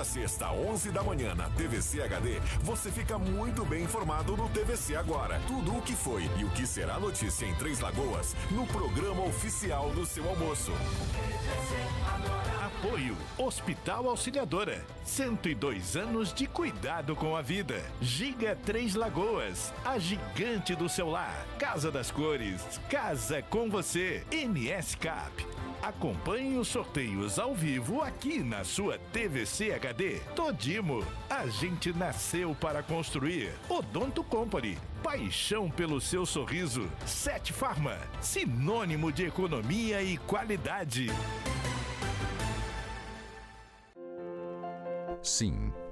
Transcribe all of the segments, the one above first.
segunda a sexta, 11 da manhã na TVC HD, você fica muito bem informado no TVC Agora. Tudo o que foi e o que será notícia em Três Lagoas no programa oficial do seu almoço. Apoio Hospital Auxiliadora. 102 anos de cuidado com a vida. Giga Três Lagoas, a gigante do seu lar. Casa das Cores, casa com você. Cap. Acompanhe os sorteios ao vivo aqui na sua TVC HD. Todimo, a gente nasceu para construir. Odonto Company, paixão pelo seu sorriso. Sete Farma, sinônimo de economia e qualidade. Sim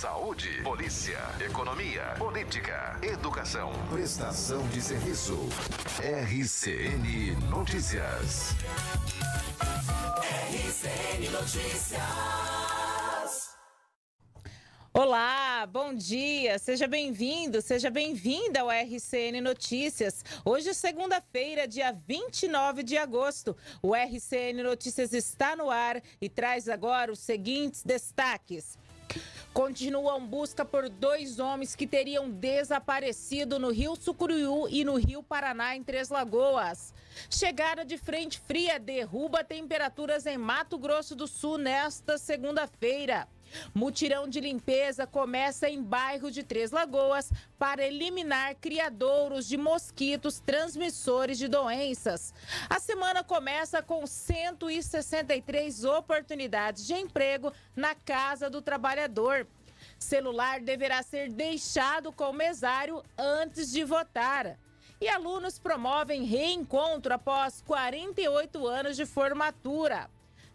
Saúde, polícia, economia, política, educação, prestação de serviço. RCN Notícias. RCN Notícias. Olá, bom dia, seja bem-vindo, seja bem-vinda ao RCN Notícias. Hoje, segunda-feira, dia 29 de agosto, o RCN Notícias está no ar e traz agora os seguintes destaques continuam busca por dois homens que teriam desaparecido no Rio Sucuriú e no Rio Paraná, em Três Lagoas. Chegada de frente fria derruba temperaturas em Mato Grosso do Sul nesta segunda-feira. Mutirão de limpeza começa em bairro de Três Lagoas para eliminar criadouros de mosquitos transmissores de doenças. A semana começa com 163 oportunidades de emprego na Casa do Trabalhador. Celular deverá ser deixado com o mesário antes de votar. E alunos promovem reencontro após 48 anos de formatura.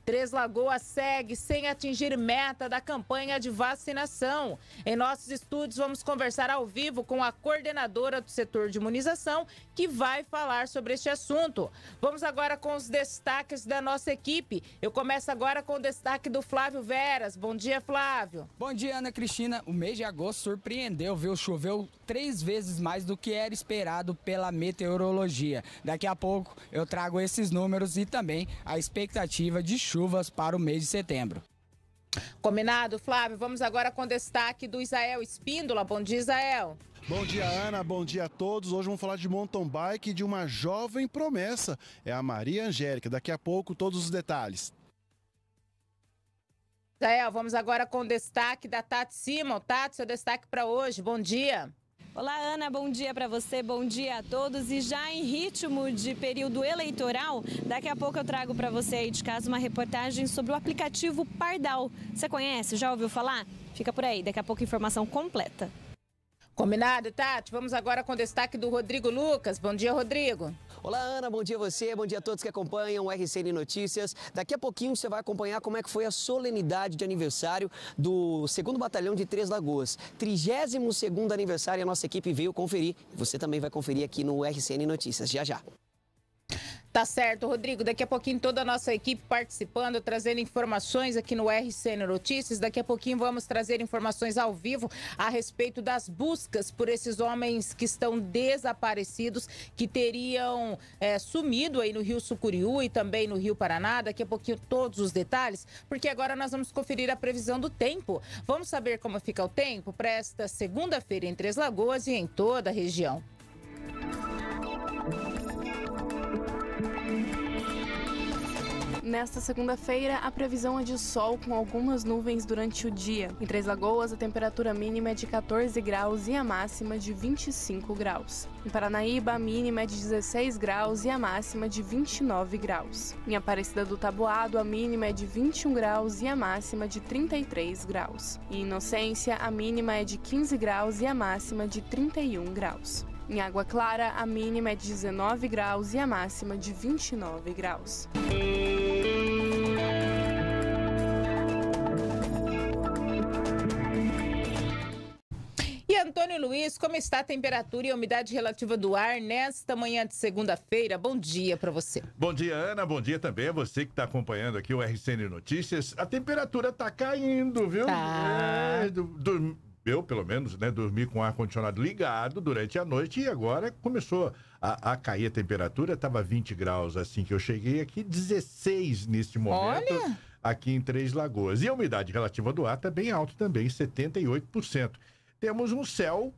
Três Lagoas segue sem atingir meta da campanha de vacinação. Em nossos estúdios, vamos conversar ao vivo com a coordenadora do setor de imunização que vai falar sobre este assunto. Vamos agora com os destaques da nossa equipe. Eu começo agora com o destaque do Flávio Veras. Bom dia, Flávio. Bom dia, Ana Cristina. O mês de agosto surpreendeu, viu? Choveu três vezes mais do que era esperado pela meteorologia. Daqui a pouco eu trago esses números e também a expectativa de chuvas para o mês de setembro. Combinado, Flávio. Vamos agora com destaque do Isael Espíndola. Bom dia, Isael. Bom dia, Ana. Bom dia a todos. Hoje vamos falar de mountain bike e de uma jovem promessa. É a Maria Angélica. Daqui a pouco, todos os detalhes. Jael, vamos agora com o destaque da Tati Simon. Tati, seu destaque para hoje. Bom dia. Olá, Ana, bom dia para você, bom dia a todos. E já em ritmo de período eleitoral, daqui a pouco eu trago para você aí de casa uma reportagem sobre o aplicativo Pardal. Você conhece? Já ouviu falar? Fica por aí, daqui a pouco informação completa. Combinado, Tati? Vamos agora com o destaque do Rodrigo Lucas. Bom dia, Rodrigo. Olá, Ana. Bom dia a você. Bom dia a todos que acompanham o RCN Notícias. Daqui a pouquinho você vai acompanhar como é que foi a solenidade de aniversário do 2 Batalhão de Três Lagoas. 32º aniversário, a nossa equipe veio conferir. Você também vai conferir aqui no RCN Notícias. Já, já. Tá certo, Rodrigo. Daqui a pouquinho toda a nossa equipe participando, trazendo informações aqui no RCN Notícias. Daqui a pouquinho vamos trazer informações ao vivo a respeito das buscas por esses homens que estão desaparecidos, que teriam é, sumido aí no Rio Sucuriú e também no Rio Paraná. Daqui a pouquinho todos os detalhes, porque agora nós vamos conferir a previsão do tempo. Vamos saber como fica o tempo para esta segunda-feira em Três Lagoas e em toda a região. Nesta segunda-feira, a previsão é de sol com algumas nuvens durante o dia. Em Três Lagoas, a temperatura mínima é de 14 graus e a máxima de 25 graus. Em Paranaíba, a mínima é de 16 graus e a máxima de 29 graus. Em Aparecida do Taboado, a mínima é de 21 graus e a máxima de 33 graus. Em Inocência, a mínima é de 15 graus e a máxima de 31 graus. Em Água Clara, a mínima é de 19 graus e a máxima de 29 graus. Antônio Luiz, como está a temperatura e a umidade relativa do ar nesta manhã de segunda-feira? Bom dia para você. Bom dia, Ana. Bom dia também a você que está acompanhando aqui o RCN Notícias. A temperatura está caindo, viu? Tá. É, do, do, eu, pelo menos, né, dormi com o ar-condicionado ligado durante a noite e agora começou a, a cair a temperatura. Estava 20 graus assim que eu cheguei aqui, 16 neste momento. Olha! Aqui em Três Lagoas. E a umidade relativa do ar está bem alta também, 78% temos um céu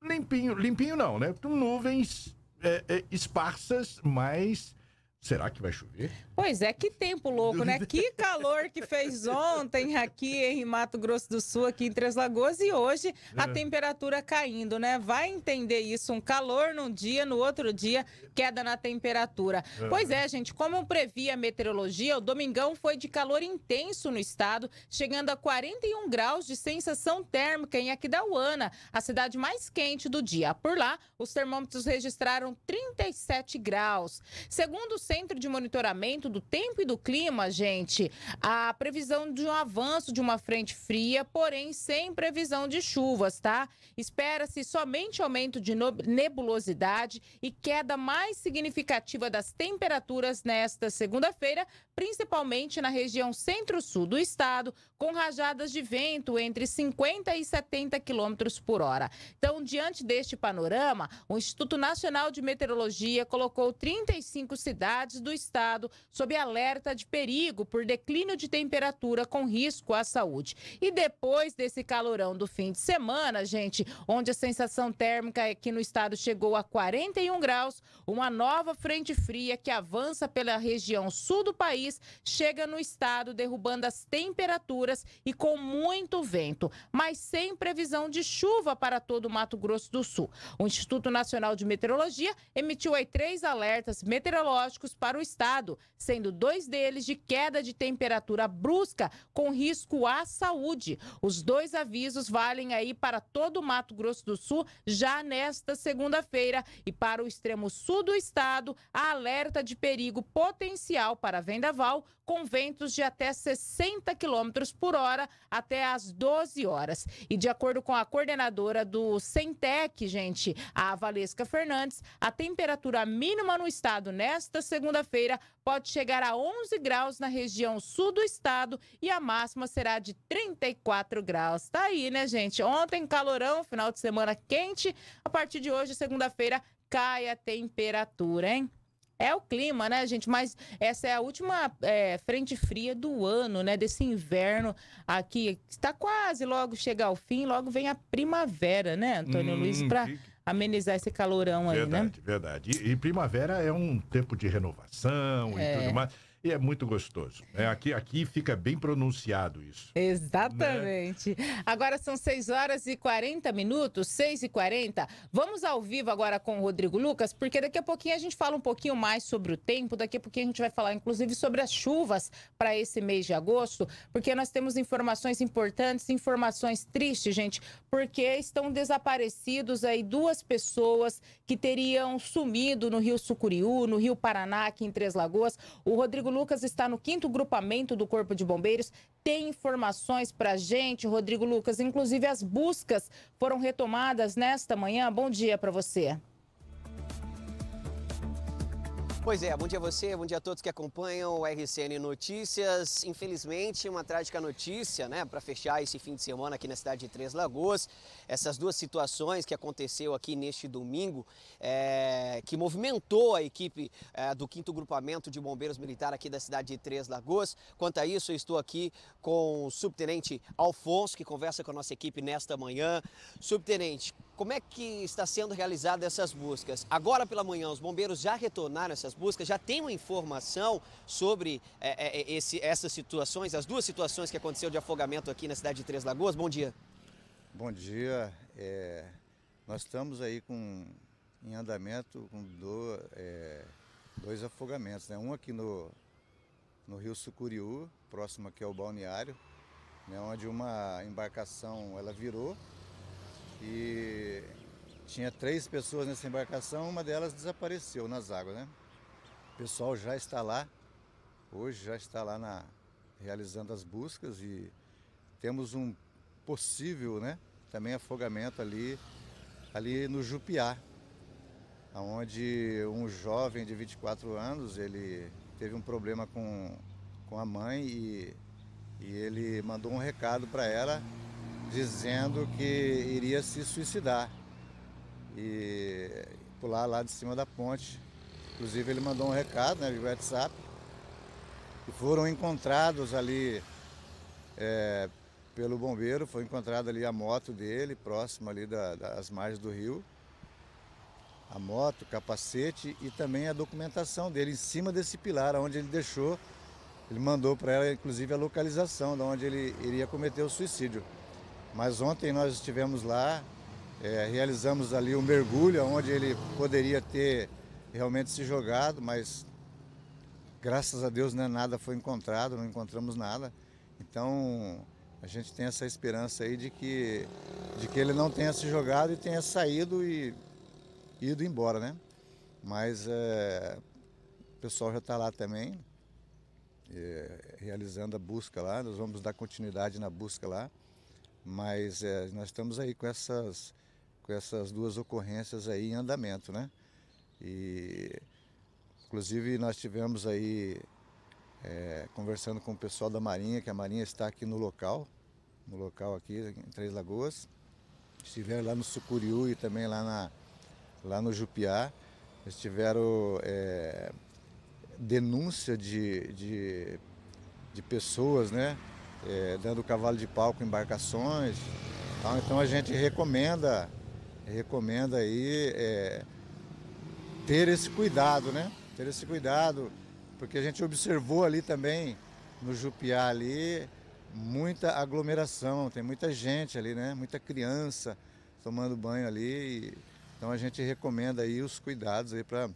limpinho, limpinho não, né? Nuvens é, é, esparsas, mas será que vai chover? Pois é, que tempo louco, né? Que calor que fez ontem aqui em Mato Grosso do Sul, aqui em Três Lagoas, e hoje a é. temperatura caindo, né? Vai entender isso, um calor num dia, no outro dia, queda na temperatura. É. Pois é, gente, como previa a meteorologia, o domingão foi de calor intenso no estado, chegando a 41 graus de sensação térmica em Aquidauana, a cidade mais quente do dia. Por lá, os termômetros registraram 37 graus. Segundo o Centro de Monitoramento, do tempo e do clima, gente, a previsão de um avanço de uma frente fria, porém sem previsão de chuvas, tá? Espera-se somente aumento de nebulosidade e queda mais significativa das temperaturas nesta segunda-feira, principalmente na região centro-sul do estado, com rajadas de vento entre 50 e 70 quilômetros por hora. Então, diante deste panorama, o Instituto Nacional de Meteorologia colocou 35 cidades do estado sob alerta de perigo por declínio de temperatura com risco à saúde. E depois desse calorão do fim de semana, gente, onde a sensação térmica aqui é no estado chegou a 41 graus, uma nova frente fria que avança pela região sul do país chega no estado, derrubando as temperaturas e com muito vento, mas sem previsão de chuva para todo o Mato Grosso do Sul. O Instituto Nacional de Meteorologia emitiu aí três alertas meteorológicos para o estado sendo dois deles de queda de temperatura brusca com risco à saúde. Os dois avisos valem aí para todo o Mato Grosso do Sul já nesta segunda-feira e para o extremo sul do estado, há alerta de perigo potencial para vendaval com ventos de até 60 km por hora até às 12 horas. E de acordo com a coordenadora do Centec, gente, a Valesca Fernandes, a temperatura mínima no estado nesta segunda-feira pode chegar a 11 graus na região sul do estado e a máxima será de 34 graus. Tá aí, né, gente? Ontem calorão, final de semana quente. A partir de hoje, segunda-feira, cai a temperatura, hein? É o clima, né, gente? Mas essa é a última é, frente fria do ano, né? Desse inverno aqui. Está quase logo chega ao fim, logo vem a primavera, né, Antônio hum, Luiz? Pra... Que amenizar esse calorão verdade, né? Verdade, verdade. E, primavera é um tempo de renovação é. e tudo mais. E é muito gostoso. É, aqui, aqui fica bem pronunciado isso. Exatamente. Né? Agora são 6 horas e 40 minutos, 6 e 40. Vamos ao vivo agora com o Rodrigo Lucas, porque daqui a pouquinho a gente fala um pouquinho mais sobre o tempo, daqui a pouquinho a gente vai falar inclusive sobre as chuvas para esse mês de agosto, porque nós temos informações importantes, informações tristes, gente, porque estão desaparecidos aí duas pessoas que teriam sumido no Rio Sucuriú, no Rio Paraná, aqui em Três Lagoas. O Rodrigo Lucas está no quinto grupamento do Corpo de Bombeiros. Tem informações para gente, Rodrigo Lucas. Inclusive, as buscas foram retomadas nesta manhã. Bom dia para você. Pois é, bom dia a você, bom dia a todos que acompanham o RCN Notícias. Infelizmente, uma trágica notícia, né, para fechar esse fim de semana aqui na cidade de Três Lagoas. Essas duas situações que aconteceu aqui neste domingo, é, que movimentou a equipe é, do 5 Grupamento de Bombeiros Militar aqui da cidade de Três Lagoas. Quanto a isso, eu estou aqui com o subtenente Alfonso, que conversa com a nossa equipe nesta manhã. Subtenente, como é que está sendo realizada essas buscas? Agora pela manhã, os bombeiros já retornaram essas buscas, já tem uma informação sobre é, é, é, esse, essas situações, as duas situações que aconteceu de afogamento aqui na cidade de Três Lagoas. Bom dia. Bom dia. É, nós estamos aí com, em andamento com do, é, dois afogamentos, né? um aqui no, no rio Sucuriú, próximo aqui ao balneário, né? onde uma embarcação ela virou e tinha três pessoas nessa embarcação, uma delas desapareceu nas águas, né? O pessoal já está lá, hoje já está lá na, realizando as buscas e temos um possível, né? Também afogamento ali, ali no Jupiá, onde um jovem de 24 anos, ele teve um problema com, com a mãe e, e ele mandou um recado para ela dizendo que iria se suicidar e pular lá de cima da ponte. Inclusive ele mandou um recado né, de WhatsApp e foram encontrados ali é, pelo bombeiro, foi encontrada ali a moto dele, próximo ali da, das margens do rio. A moto, o capacete e também a documentação dele em cima desse pilar, onde ele deixou. Ele mandou para ela, inclusive, a localização de onde ele iria cometer o suicídio. Mas ontem nós estivemos lá, é, realizamos ali um mergulho, onde ele poderia ter realmente se jogado, mas graças a Deus né, nada foi encontrado, não encontramos nada. Então a gente tem essa esperança aí de que, de que ele não tenha se jogado e tenha saído e ido embora, né? Mas é, o pessoal já está lá também, é, realizando a busca lá, nós vamos dar continuidade na busca lá. Mas é, nós estamos aí com essas, com essas duas ocorrências aí em andamento, né? E, inclusive, nós tivemos aí é, conversando com o pessoal da Marinha, que a Marinha está aqui no local, no local aqui em Três Lagoas. Estiveram lá no Sucuriú e também lá, na, lá no Jupiá. Eles tiveram é, denúncia de, de, de pessoas, né? é, dentro do cavalo de pau com embarcações. Tal. Então a gente recomenda, recomenda aí é, ter esse cuidado, né? Ter esse cuidado, porque a gente observou ali também no Jupiá ali muita aglomeração, tem muita gente ali, né? Muita criança tomando banho ali. E, então a gente recomenda aí os cuidados aí para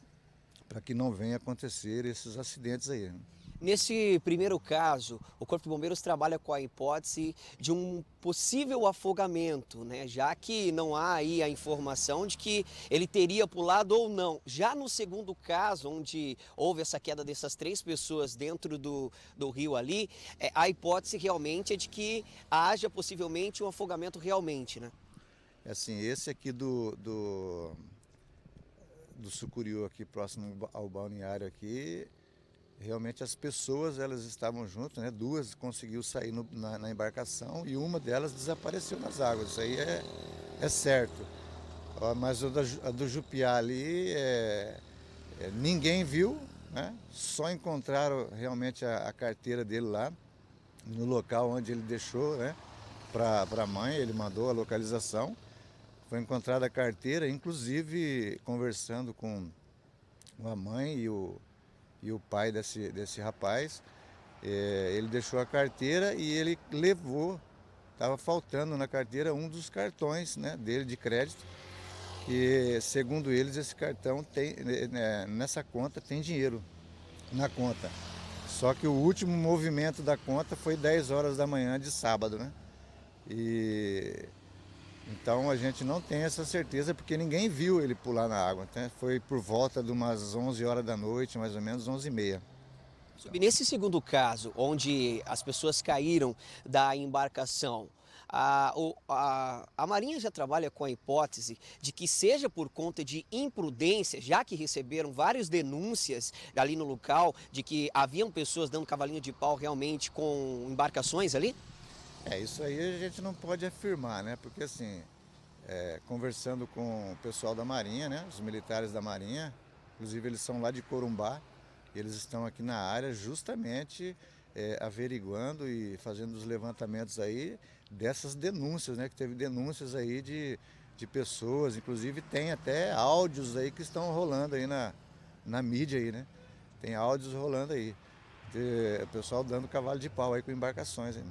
que não venha acontecer esses acidentes aí. Né? Neste primeiro caso, o Corpo de Bombeiros trabalha com a hipótese de um possível afogamento, né? já que não há aí a informação de que ele teria pulado ou não. Já no segundo caso, onde houve essa queda dessas três pessoas dentro do, do rio ali, é, a hipótese realmente é de que haja possivelmente um afogamento realmente. Né? É assim, esse aqui do, do, do Sucuriú, aqui próximo ao balneário aqui, realmente as pessoas elas estavam juntas, né? Duas conseguiu sair no, na, na, embarcação e uma delas desapareceu nas águas. Isso aí é, é certo. Mas a, a do Jupiá ali é, é, ninguém viu, né? Só encontraram realmente a, a, carteira dele lá no local onde ele deixou, né? Para a mãe, ele mandou a localização. Foi encontrada a carteira, inclusive conversando com a mãe e o e o pai desse, desse rapaz. É, ele deixou a carteira e ele levou, estava faltando na carteira um dos cartões né, dele de crédito. que segundo eles, esse cartão tem, né, né nessa conta tem dinheiro na conta. Só que o último movimento da conta foi 10 horas da manhã de sábado, né? E então a gente não tem essa certeza porque ninguém viu ele pular na água. Né? Foi por volta de umas 11 horas da noite, mais ou menos 11 e meia. Então... Nesse segundo caso, onde as pessoas caíram da embarcação, a, a, a, Marinha já trabalha com a hipótese de que seja por conta de imprudência, já que receberam várias denúncias ali no local de que haviam pessoas dando cavalinho de pau realmente com embarcações ali? É, isso aí a gente não pode afirmar, né? Porque assim, é, conversando com o pessoal da Marinha, né? Os militares da Marinha, inclusive eles são lá de Corumbá, eles estão aqui na área justamente é, averiguando e fazendo os levantamentos aí dessas denúncias, né? Que teve denúncias aí de, de pessoas, inclusive tem até áudios aí que estão rolando aí na, na mídia aí, né? Tem áudios rolando aí. De, o pessoal dando cavalo de pau aí com embarcações. Aí.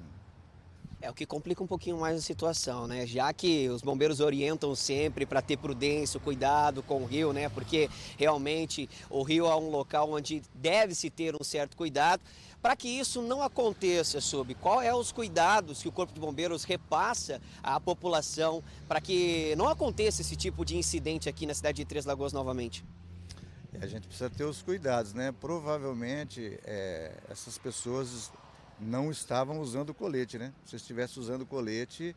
É o que complica um pouquinho mais a situação, né? Já que os bombeiros orientam sempre para ter prudência, cuidado com o rio, né? Porque realmente o rio é um local onde deve-se ter um certo cuidado. Para que isso não aconteça, Sub, qual é os cuidados que o Corpo de Bombeiros repassa à população para que não aconteça esse tipo de incidente aqui na cidade de Três Lagoas novamente? É, a gente precisa ter os cuidados, né? Provavelmente é, essas pessoas não estavam usando colete, né? Se estivesse usando colete,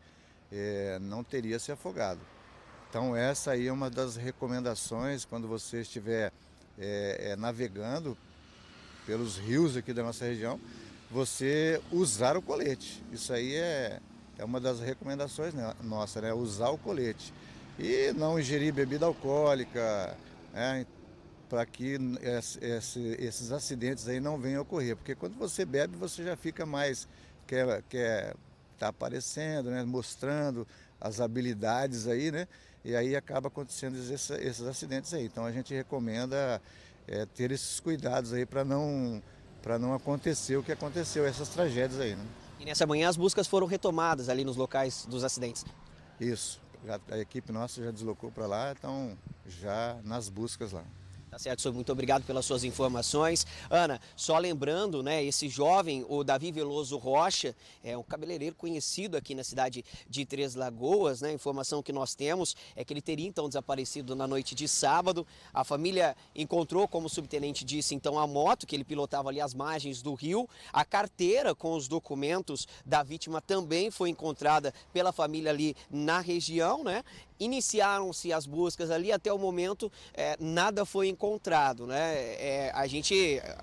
é, não teria se afogado. Então essa aí é uma das recomendações quando você estiver é, é, navegando pelos rios aqui da nossa região, você usar o colete. Isso aí é, é uma das recomendações né? nossa, né? Usar o colete. E não ingerir bebida alcoólica, né? para que esse, esses acidentes aí não venham a ocorrer. Porque quando você bebe, você já fica mais. quer, quer tá aparecendo, né? mostrando as habilidades aí, né? E aí acaba acontecendo esses, esses acidentes aí. Então a gente recomenda é, ter esses cuidados aí para não, não acontecer o que aconteceu, essas tragédias aí, né? E nessa manhã as buscas foram retomadas ali nos locais dos acidentes. Isso. A equipe nossa já deslocou para lá, então já nas buscas lá. Tá certo, senhor. Muito obrigado pelas suas informações. Ana, só lembrando, né, esse jovem, o Davi Veloso Rocha, é um cabeleireiro conhecido aqui na cidade de Três Lagoas, né? A informação que nós temos é que ele teria então desaparecido na noite de sábado. A família encontrou, como o subtenente disse, então a moto que ele pilotava ali às margens do rio. A carteira com os documentos da vítima também foi encontrada pela família ali na região, né? Iniciaram-se as buscas ali, até o momento é, nada foi encontrado. Né? É, a gente,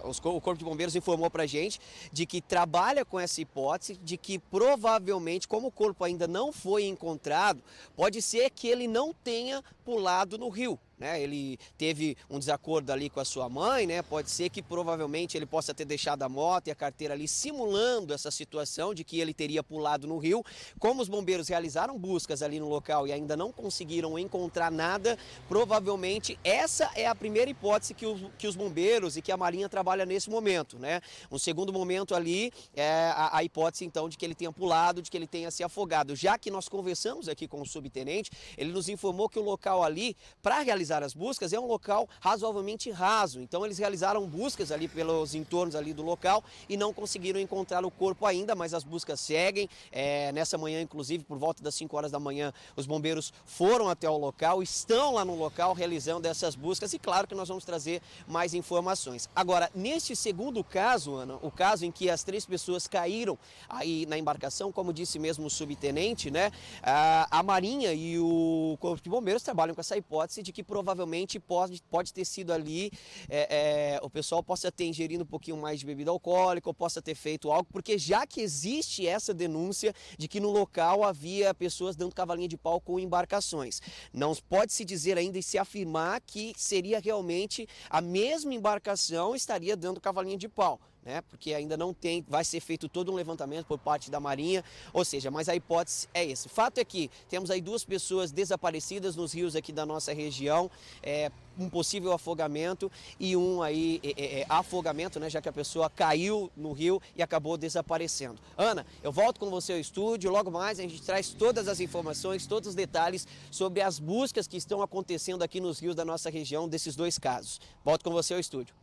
os, o Corpo de Bombeiros informou para a gente de que trabalha com essa hipótese de que provavelmente, como o corpo ainda não foi encontrado, pode ser que ele não tenha pulado no rio. Né, ele teve um desacordo ali com a sua mãe, né? Pode ser que provavelmente ele possa ter deixado a moto e a carteira ali simulando essa situação de que ele teria pulado no rio. Como os bombeiros realizaram buscas ali no local e ainda não conseguiram encontrar nada, provavelmente essa é a primeira hipótese que os, que os bombeiros e que a Marinha trabalha nesse momento, né? Um segundo momento ali é a, a hipótese então de que ele tenha pulado, de que ele tenha se afogado. Já que nós conversamos aqui com o subtenente, ele nos informou que o local ali para realizar realizar as buscas é um local razoavelmente raso. Então eles realizaram buscas ali pelos entornos ali do local e não conseguiram encontrar o corpo ainda, mas as buscas seguem. É, nessa manhã, inclusive, por volta das 5 horas da manhã, os bombeiros foram até o local, estão lá no local realizando essas buscas e claro que nós vamos trazer mais informações. Agora, neste segundo caso, Ana, o caso em que as três pessoas caíram aí na embarcação, como disse mesmo o subtenente, né? A, a Marinha e o Corpo de Bombeiros trabalham com essa hipótese de que provavelmente pode, pode ter sido ali, é, é, o pessoal possa ter ingerido um pouquinho mais de bebida alcoólica ou possa ter feito algo, porque já que existe essa denúncia de que no local havia pessoas dando cavalinha de pau com embarcações. Não pode se dizer ainda e se afirmar que seria realmente a mesma embarcação estaria dando cavalinha de pau né? Porque ainda não tem, vai ser feito todo um levantamento por parte da Marinha, ou seja, mas a hipótese é essa. fato é que temos aí duas pessoas desaparecidas nos rios aqui da nossa região, é, um possível afogamento e um aí é, é, é, afogamento, né? Já que a pessoa caiu no rio e acabou desaparecendo. Ana, eu volto com você ao estúdio, logo mais a gente traz todas as informações, todos os detalhes sobre as buscas que estão acontecendo aqui nos rios da nossa região desses dois casos. Volto com você ao estúdio.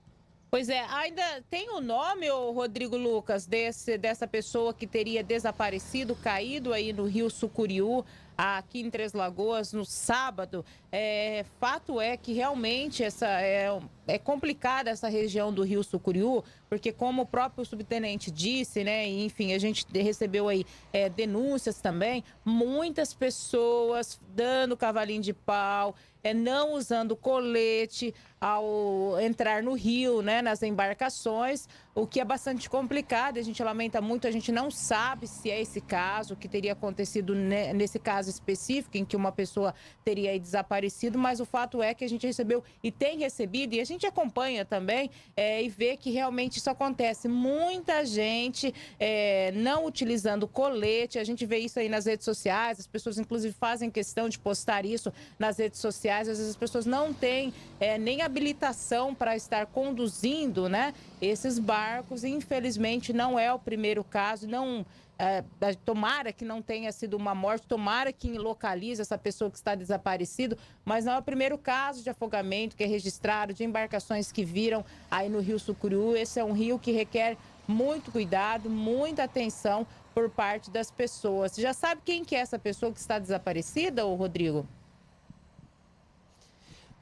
Pois é, ainda tem o nome, o Rodrigo Lucas, desse, dessa pessoa que teria desaparecido, caído aí no Rio Sucuriú, aqui em Três Lagoas, no sábado. É, fato é que realmente essa é, é complicada essa região do Rio Sucuriú, porque como o próprio subtenente disse, né, enfim, a gente recebeu aí é, denúncias também, muitas pessoas dando cavalinho de pau, é, não usando colete ao entrar no rio, né, nas embarcações, o que é bastante complicado. A gente lamenta muito, a gente não sabe se é esse caso, o que teria acontecido nesse caso específico, em que uma pessoa teria desaparecido, mas o fato é que a gente recebeu e tem recebido, e a gente gente acompanha também é, e vê que realmente isso acontece. Muita gente é, não utilizando colete, a gente vê isso aí nas redes sociais, as pessoas inclusive fazem questão de postar isso nas redes sociais, às vezes as pessoas não têm é, nem habilitação para estar conduzindo né, esses barcos, infelizmente não é o primeiro caso, não é, tomara que não tenha sido uma morte, tomara que localize essa pessoa que está desaparecida, mas não é o primeiro caso de afogamento que é registrado, de embarcações que viram aí no Rio Sucuriú. Esse é um rio que requer muito cuidado, muita atenção por parte das pessoas. Você já sabe quem que é essa pessoa que está desaparecida, ô Rodrigo?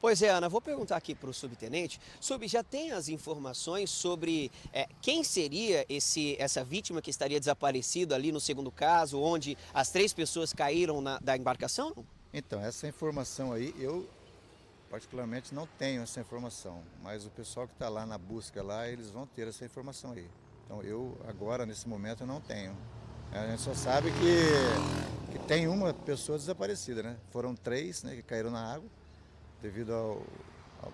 Pois é, Ana, vou perguntar aqui para o subtenente. Sub, já tem as informações sobre é, quem seria esse, essa vítima que estaria desaparecida ali no segundo caso, onde as três pessoas caíram na, da embarcação? Então, essa informação aí, eu particularmente não tenho essa informação, mas o pessoal que está lá na busca lá, eles vão ter essa informação aí. Então eu agora, nesse momento, não tenho. A gente só sabe que, que tem uma pessoa desaparecida, né? Foram três né, que caíram na água devido ao,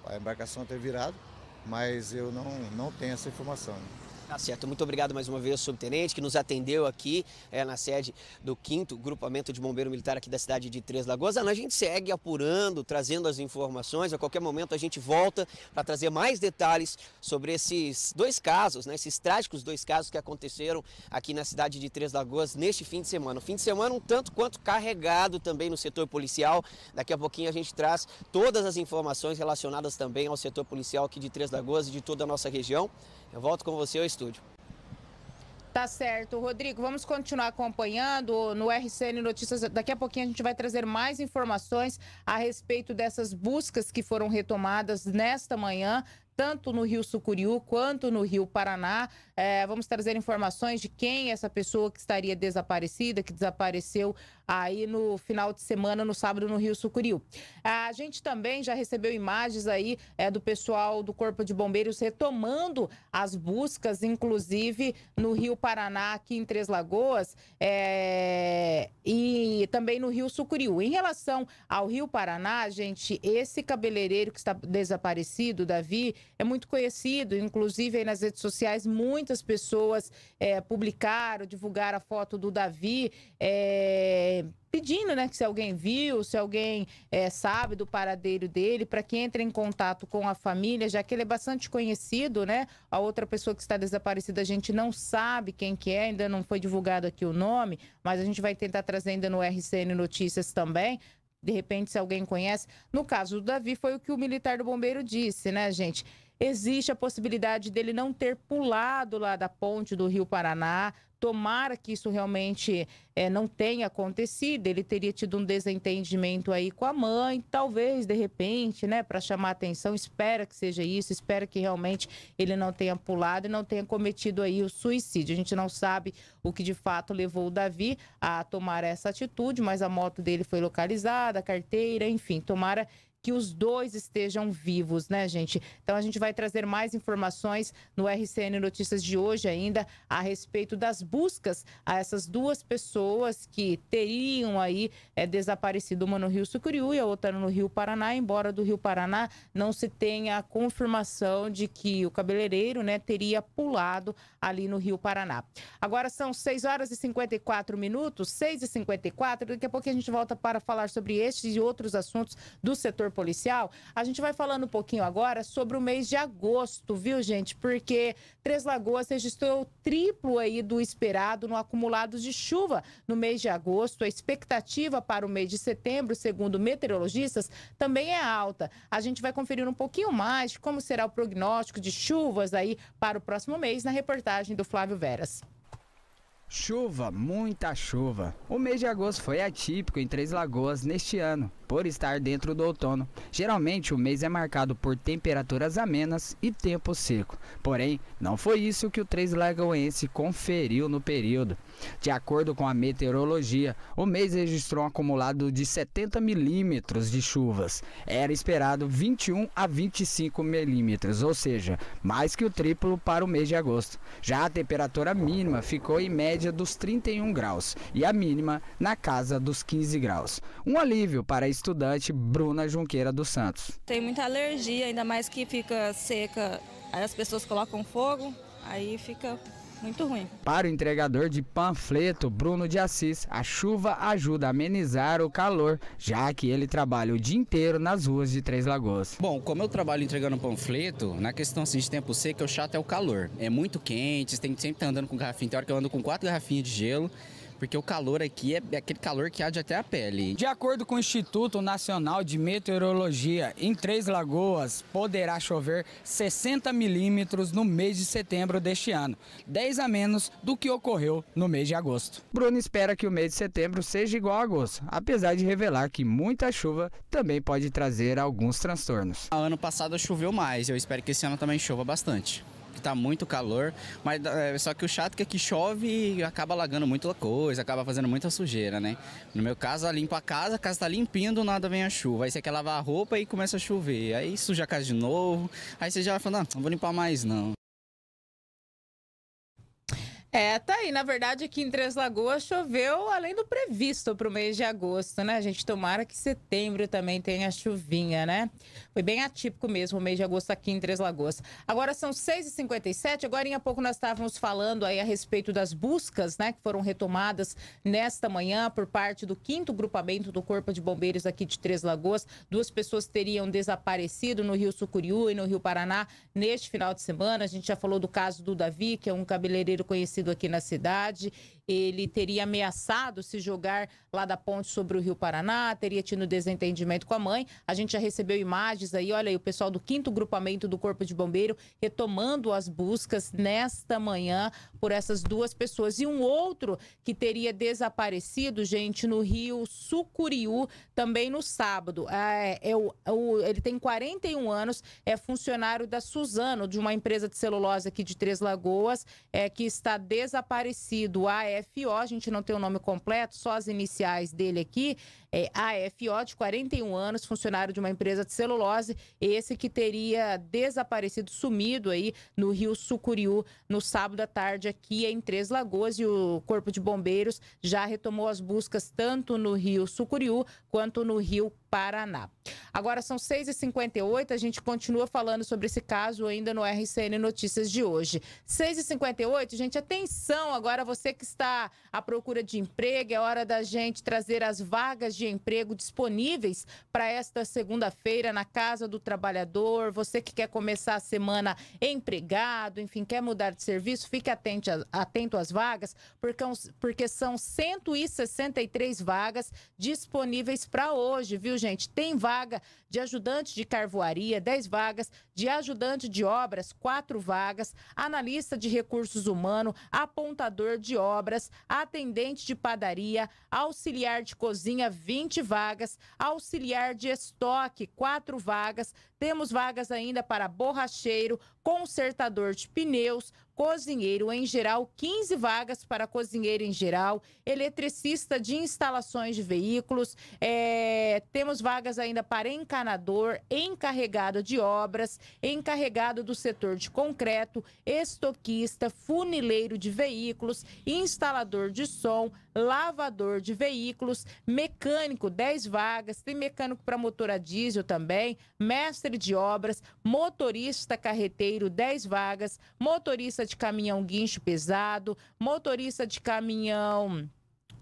a embarcação ter virado, mas eu não, não tenho essa informação. Né? Tá certo. Muito obrigado mais uma vez, subtenente, que nos atendeu aqui é, na sede do 5 Grupamento de Bombeiro Militar aqui da cidade de Três Lagoas. a gente segue apurando, trazendo as informações. A qualquer momento a gente volta para trazer mais detalhes sobre esses dois casos, né, esses trágicos dois casos que aconteceram aqui na cidade de Três Lagoas neste fim de semana. fim de semana um tanto quanto carregado também no setor policial. Daqui a pouquinho a gente traz todas as informações relacionadas também ao setor policial aqui de Três Lagoas e de toda a nossa região. Eu volto com você. Eu estou estúdio. Tá certo, Rodrigo. Vamos continuar acompanhando no RCN Notícias. Daqui a pouquinho a gente vai trazer mais informações a respeito dessas buscas que foram retomadas nesta manhã, tanto no Rio Sucuriú quanto no Rio Paraná. É, vamos trazer informações de quem é essa pessoa que estaria desaparecida, que desapareceu aí no final de semana, no sábado, no Rio Sucuriú. A gente também já recebeu imagens aí é, do pessoal do Corpo de Bombeiros retomando as buscas, inclusive no Rio Paraná, aqui em Três Lagoas, é, e também no Rio Sucuriú. Em relação ao Rio Paraná, gente, esse cabeleireiro que está desaparecido, Davi, é muito conhecido, inclusive aí nas redes sociais, muitas pessoas é, publicaram, divulgaram a foto do Davi. É, pedindo, né, que se alguém viu, se alguém é, sabe do paradeiro dele, para que entre em contato com a família, já que ele é bastante conhecido, né? A outra pessoa que está desaparecida, a gente não sabe quem que é, ainda não foi divulgado aqui o nome, mas a gente vai tentar trazer ainda no RCN Notícias também, de repente, se alguém conhece. No caso do Davi, foi o que o militar do bombeiro disse, né, gente? Existe a possibilidade dele não ter pulado lá da ponte do Rio Paraná, Tomara que isso realmente é, não tenha acontecido. Ele teria tido um desentendimento aí com a mãe, talvez de repente, né, para chamar atenção. Espera que seja isso, espera que realmente ele não tenha pulado e não tenha cometido aí o suicídio. A gente não sabe o que de fato levou o Davi a tomar essa atitude, mas a moto dele foi localizada, a carteira, enfim. Tomara que os dois estejam vivos, né, gente? Então a gente vai trazer mais informações no RCN Notícias de hoje ainda a respeito das buscas a essas duas pessoas que teriam aí é, desaparecido, uma no Rio Sucuriú e a outra no Rio Paraná, embora do Rio Paraná não se tenha a confirmação de que o cabeleireiro, né, teria pulado ali no Rio Paraná. Agora são 6 horas e 54 minutos, 6 e 54, daqui a pouco a gente volta para falar sobre estes e outros assuntos do setor setor policial. A gente vai falando um pouquinho agora sobre o mês de agosto, viu, gente? Porque Três Lagoas registrou o triplo aí do esperado no acumulado de chuva no mês de agosto. A expectativa para o mês de setembro, segundo meteorologistas, também é alta. A gente vai conferir um pouquinho mais de como será o prognóstico de chuvas aí para o próximo mês na reportagem do Flávio Veras. Chuva, muita chuva. O mês de agosto foi atípico em Três Lagoas neste ano por estar dentro do outono. Geralmente o mês é marcado por temperaturas amenas e tempo seco, porém não foi isso que o Três Lagoense conferiu no período. De acordo com a meteorologia, o mês registrou um acumulado de 70 milímetros de chuvas. Era esperado 21 a 25 milímetros, ou seja, mais que o triplo para o mês de agosto. Já a temperatura mínima ficou em média dos 31 graus e a mínima na casa dos 15 graus. Um alívio para a estudante Bruna Junqueira dos Santos. Tem muita alergia, ainda mais que fica seca, aí as pessoas colocam fogo, aí fica muito ruim. Para o entregador de panfleto, Bruno de Assis, a chuva ajuda a amenizar o calor, já que ele trabalha o dia inteiro nas ruas de Três Lagoas. Bom, como eu trabalho entregando panfleto, na questão assim, de tempo seco, o chato é o calor. É muito quente, tem que sempre estar tá andando com garrafinha. Tem hora que eu ando com quatro garrafinhas de gelo porque o calor aqui é, é aquele calor que de até a pele. De acordo com o Instituto Nacional de Meteorologia, em Três Lagoas poderá chover 60 milímetros no mês de setembro deste ano, 10 a menos do que ocorreu no mês de agosto. Bruno espera que o mês de setembro seja igual a agosto, apesar de revelar que muita chuva também pode trazer alguns transtornos. Ano passado choveu mais, eu espero que esse ano também chova bastante que tá muito calor, mas é, só que o chato é que é que chove e acaba alagando muita coisa, acaba fazendo muita sujeira, né? No meu caso, eu limpo a casa, a casa tá limpinha, do nada vem a chuva. Aí você quer lavar a roupa e começa a chover. Aí suja a casa de novo. Aí você já fala, não, não vou limpar mais não. É, tá aí. Na verdade, aqui em Três Lagoas choveu além do previsto para o mês de agosto, né? A gente tomara que setembro também tenha chuvinha, né? Foi bem atípico mesmo o mês de agosto aqui em Três Lagoas. Agora são 6h57. Agora em pouco nós estávamos falando aí a respeito das buscas, né? Que foram retomadas nesta manhã por parte do quinto grupamento do Corpo de Bombeiros aqui de Três Lagoas. Duas pessoas teriam desaparecido no Rio Sucuriú e no Rio Paraná neste final de semana. A gente já falou do caso do Davi, que é um cabeleireiro conhecido acontecido aqui na cidade ele teria ameaçado se jogar lá da ponte sobre o Rio Paraná, teria tido desentendimento com a mãe. A gente já recebeu imagens aí, olha aí, o pessoal do quinto grupamento do Corpo de Bombeiro retomando as buscas nesta manhã por essas duas pessoas. E um outro que teria desaparecido, gente, no Rio Sucuriú, também no sábado. Ah, é, é, é, o, ele tem 41 anos, é funcionário da Suzano, de uma empresa de celulose aqui de Três Lagoas, é, que está desaparecido. A AFO, a gente não tem o nome completo, só as iniciais dele aqui, é AFO, de 41 anos, funcionário de uma empresa de celulose, esse que teria desaparecido, sumido aí no Rio Sucuriú no sábado à tarde aqui em Três Lagoas e o Corpo de Bombeiros já retomou as buscas tanto no Rio Sucuriú quanto no Rio Paraná. Agora são 6h58, a gente continua falando sobre esse caso ainda no RCN Notícias de hoje. 6h58, gente, atenção agora, você que está à procura de emprego, é hora da gente trazer as vagas de emprego disponíveis para esta segunda-feira na Casa do Trabalhador. Você que quer começar a semana empregado, enfim, quer mudar de serviço, fique atento, atento às vagas, porque, é porque são 163 vagas disponíveis para hoje, viu, gente? Tem vaga de ajudante de carvoaria, 10 vagas, de ajudante de obras, 4 vagas, analista de recursos humanos, apontador de obras, atendente de padaria, auxiliar de cozinha, 20 vagas, auxiliar de estoque, 4 vagas. Temos vagas ainda para borracheiro, consertador de pneus, cozinheiro em geral, 15 vagas para cozinheiro em geral, eletricista de instalações de veículos, é, temos vagas ainda para encanador, encarregado de obras, encarregado do setor de concreto, estoquista, funileiro de veículos, instalador de som, lavador de veículos, mecânico, 10 vagas, tem mecânico para motor a diesel também, mestre de obras, motorista carreteiro, 10 vagas, motorista de caminhão guincho pesado, motorista de caminhão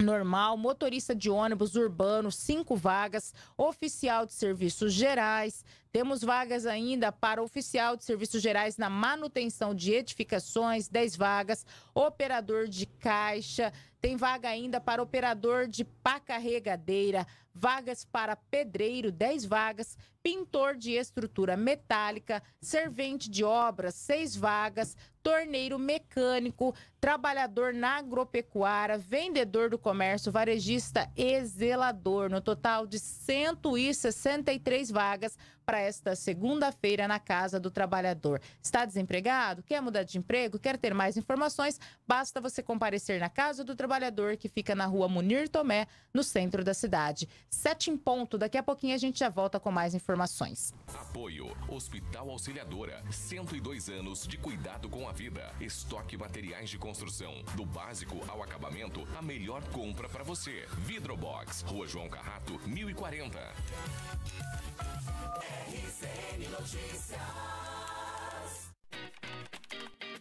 normal, motorista de ônibus urbano, cinco vagas, oficial de serviços gerais, temos vagas ainda para oficial de serviços gerais na manutenção de edificações, 10 vagas, operador de caixa, tem vaga ainda para operador de pá carregadeira, vagas para pedreiro, 10 vagas, pintor de estrutura metálica, servente de obras, 6 vagas, torneiro mecânico, trabalhador na agropecuária, vendedor do comércio, varejista e zelador. No total de 163 vagas para esta segunda-feira na Casa do Trabalhador. Está desempregado? Quer mudar de emprego? Quer ter mais informações? Basta você comparecer na Casa do Trabalhador, que fica na rua Munir Tomé, no centro da cidade. Sete em ponto, daqui a pouquinho a gente já volta com mais informações. Apoio Hospital Auxiliadora, 102 anos de cuidado com a vida. Estoque materiais de construção, do básico ao acabamento, a melhor compra para você. Vidrobox, Rua João Carrato, 1040. RCN Notícias.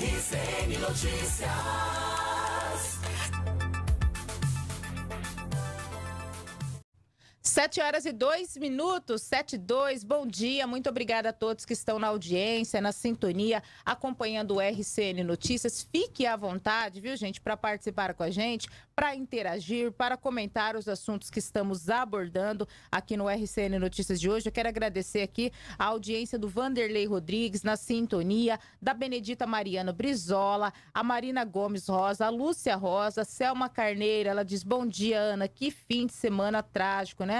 RCN Notícias. Sete horas e dois minutos, sete e dois. Bom dia, muito obrigada a todos que estão na audiência, na sintonia, acompanhando o RCN Notícias. Fique à vontade, viu, gente, para participar com a gente, para interagir, para comentar os assuntos que estamos abordando aqui no RCN Notícias de hoje. Eu quero agradecer aqui a audiência do Vanderlei Rodrigues na sintonia, da Benedita Mariana Brizola, a Marina Gomes Rosa, a Lúcia Rosa, Selma Carneiro. Ela diz: Bom dia, Ana, que fim de semana trágico, né?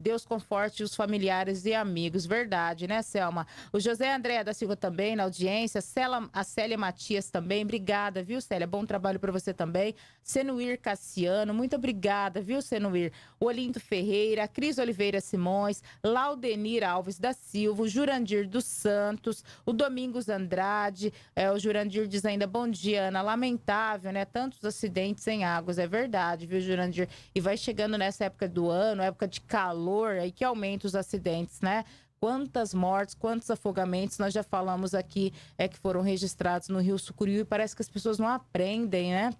Deus conforte os familiares e amigos. Verdade, né, Selma? O José André da Silva também na audiência. Cela, a Célia Matias também. Obrigada, viu, Célia? Bom trabalho para você também. Senuir Cassiano, muito obrigada, viu, Senuir? Olinto Ferreira, Cris Oliveira Simões, Laudenir Alves da Silva, o Jurandir dos Santos, o Domingos Andrade. É, o Jurandir diz ainda, bom dia, Ana. Lamentável, né? Tantos acidentes em águas. É verdade, viu, Jurandir? E vai chegando nessa época do ano, época de calor calor, aí que aumenta os acidentes, né? Quantas mortes, quantos afogamentos nós já falamos aqui é que foram registrados no Rio Sucuriú e parece que as pessoas não aprendem, né?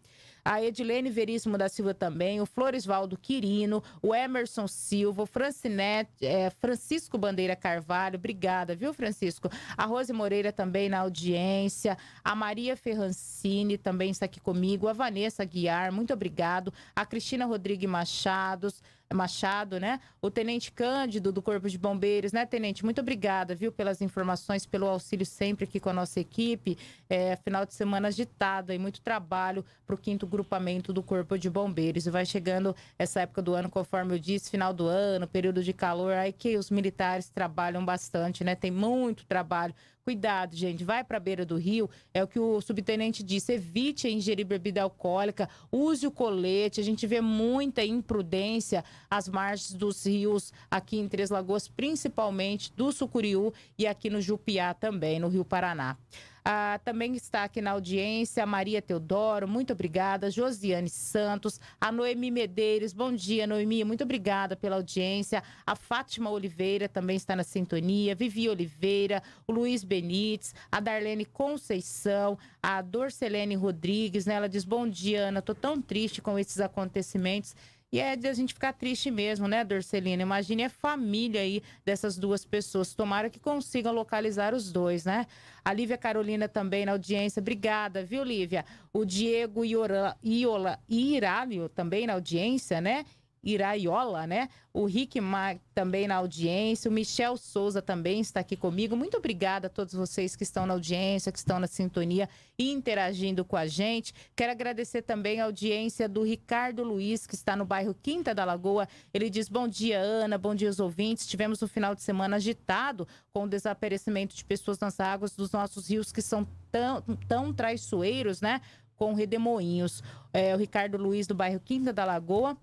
a Edilene Veríssimo da Silva também, o Floresvaldo Quirino, o Emerson Silva, o Francinete, é, Francisco Bandeira Carvalho, obrigada, viu, Francisco? A Rose Moreira também na audiência, a Maria Ferrancini também está aqui comigo, a Vanessa Guiar, muito obrigado, a Cristina Rodrigues Machados, Machado, né? O Tenente Cândido, do Corpo de Bombeiros, né, Tenente? Muito obrigada, viu, pelas informações, pelo auxílio sempre aqui com a nossa equipe. É, final de semana agitado e muito trabalho para o quinto grupamento do Corpo de Bombeiros. E vai chegando essa época do ano, conforme eu disse, final do ano, período de calor, aí que os militares trabalham bastante, né? Tem muito trabalho Cuidado, gente, vai para a beira do rio, é o que o subtenente disse, evite ingerir bebida alcoólica, use o colete, a gente vê muita imprudência às margens dos rios aqui em Três Lagoas, principalmente do Sucuriú e aqui no Jupiá também, no Rio Paraná. Ah, também está aqui na audiência a Maria Teodoro, muito obrigada. Josiane Santos, a Noemi Medeiros, bom dia, Noemi, muito obrigada pela audiência. A Fátima Oliveira também está na sintonia, Vivi Oliveira, o Luiz Benites, a Darlene Conceição, a Dorcelene Rodrigues, né? Ela diz: Bom dia, Ana, estou tão triste com esses acontecimentos. E é de a gente ficar triste mesmo, né, Dorcelina? Imagine a família aí dessas duas pessoas. Tomara que consigam localizar os dois, né? A Lívia Carolina também na audiência. Obrigada, viu, Lívia? O Diego Iola, Iola Irálio também na audiência, né? Iraiola, né? O Rick Mag também na audiência, o Michel Souza também está aqui comigo. Muito obrigada a todos vocês que estão na audiência, que estão na sintonia e interagindo com a gente. Quero agradecer também a audiência do Ricardo Luiz, que está no bairro Quinta da Lagoa. Ele diz: Bom dia, Ana, bom dia aos ouvintes. Tivemos um final de semana agitado com o desaparecimento de pessoas nas águas dos nossos rios que são tão, tão traiçoeiros, né? Com redemoinhos. É, o Ricardo Luiz, do bairro Quinta da Lagoa.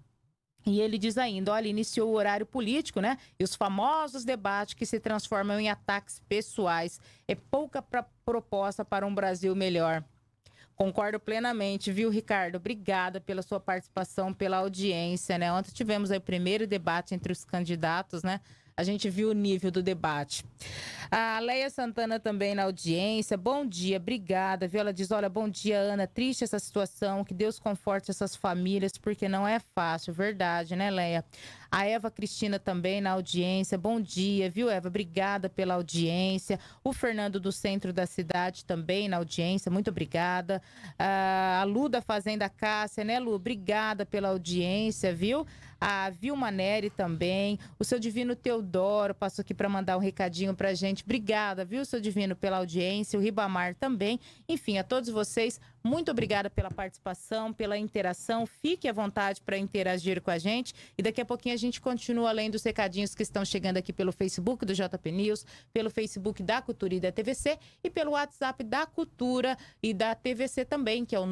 E ele diz ainda, olha, iniciou o horário político, né? E os famosos debates que se transformam em ataques pessoais. É pouca pra, proposta para um Brasil melhor. Concordo plenamente, viu, Ricardo? Obrigada pela sua participação, pela audiência, né? Ontem tivemos aí o primeiro debate entre os candidatos, né? a gente viu o nível do debate. A Leia Santana também na audiência. Bom dia, obrigada. Viu? Ela diz: Olha, bom dia, Ana. Triste essa situação. Que Deus conforte essas famílias, porque não é fácil. Verdade, né, Leia? A Eva Cristina também na audiência. Bom dia, viu, Eva? Obrigada pela audiência. O Fernando do Centro da Cidade também na audiência. Muito obrigada. Ah, a Lu da Fazenda Cássia, né, Lu? Obrigada pela audiência, viu? a Vilma Neri também, o seu Divino Teodoro passou aqui para mandar um recadinho para gente. Obrigada, viu, seu Divino, pela audiência, o Ribamar também. Enfim, a todos vocês, muito obrigada pela participação, pela interação. Fique à vontade para interagir com a gente. E daqui a pouquinho a gente continua além dos recadinhos que estão chegando aqui pelo Facebook do JP News, pelo Facebook da Cultura e da TVC e pelo WhatsApp da Cultura e da TVC também, que é o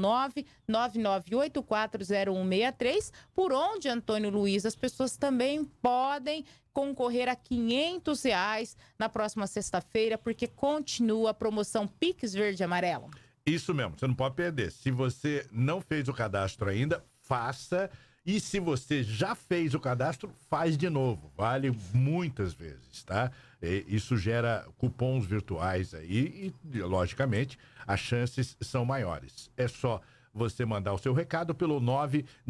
999840163, por onde, Antônio Luiz, as pessoas também podem concorrer a 500 reais na próxima sexta-feira, porque continua a promoção Pix Verde Amarelo. Isso mesmo, você não pode perder. Se você não fez o cadastro ainda, faça. E se você já fez o cadastro, faz de novo. Vale muitas vezes, tá? E isso gera cupons virtuais aí e, logicamente, as chances são maiores. É só você mandar o seu recado pelo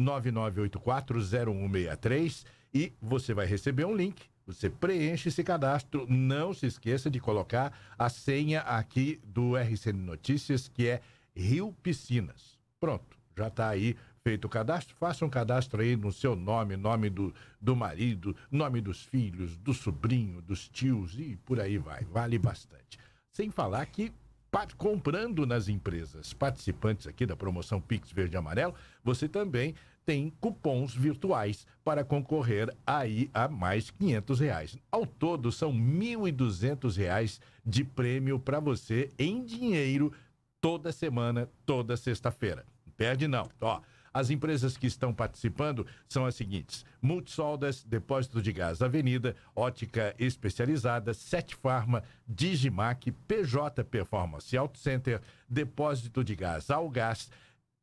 999840163 e você vai receber um link você preenche esse cadastro. Não se esqueça de colocar a senha aqui do RCN Notícias, que é Rio Piscinas. Pronto, já está aí feito o cadastro, faça um cadastro aí no seu nome, nome do, do marido, nome dos filhos, do sobrinho, dos tios e por aí vai. Vale bastante. Sem falar que comprando nas empresas participantes aqui da promoção Pix Verde e Amarelo, você também tem cupons virtuais para concorrer aí a mais 500 reais. Ao todo, são 1.200 reais de prêmio para você em dinheiro toda semana, toda sexta-feira. Perde não, ó. As empresas que estão participando são as seguintes: Multisoldas, Depósito de Gás Avenida, Ótica Especializada, Sete Farma, Digimac, PJ Performance Auto Center, Depósito de Gás Algás,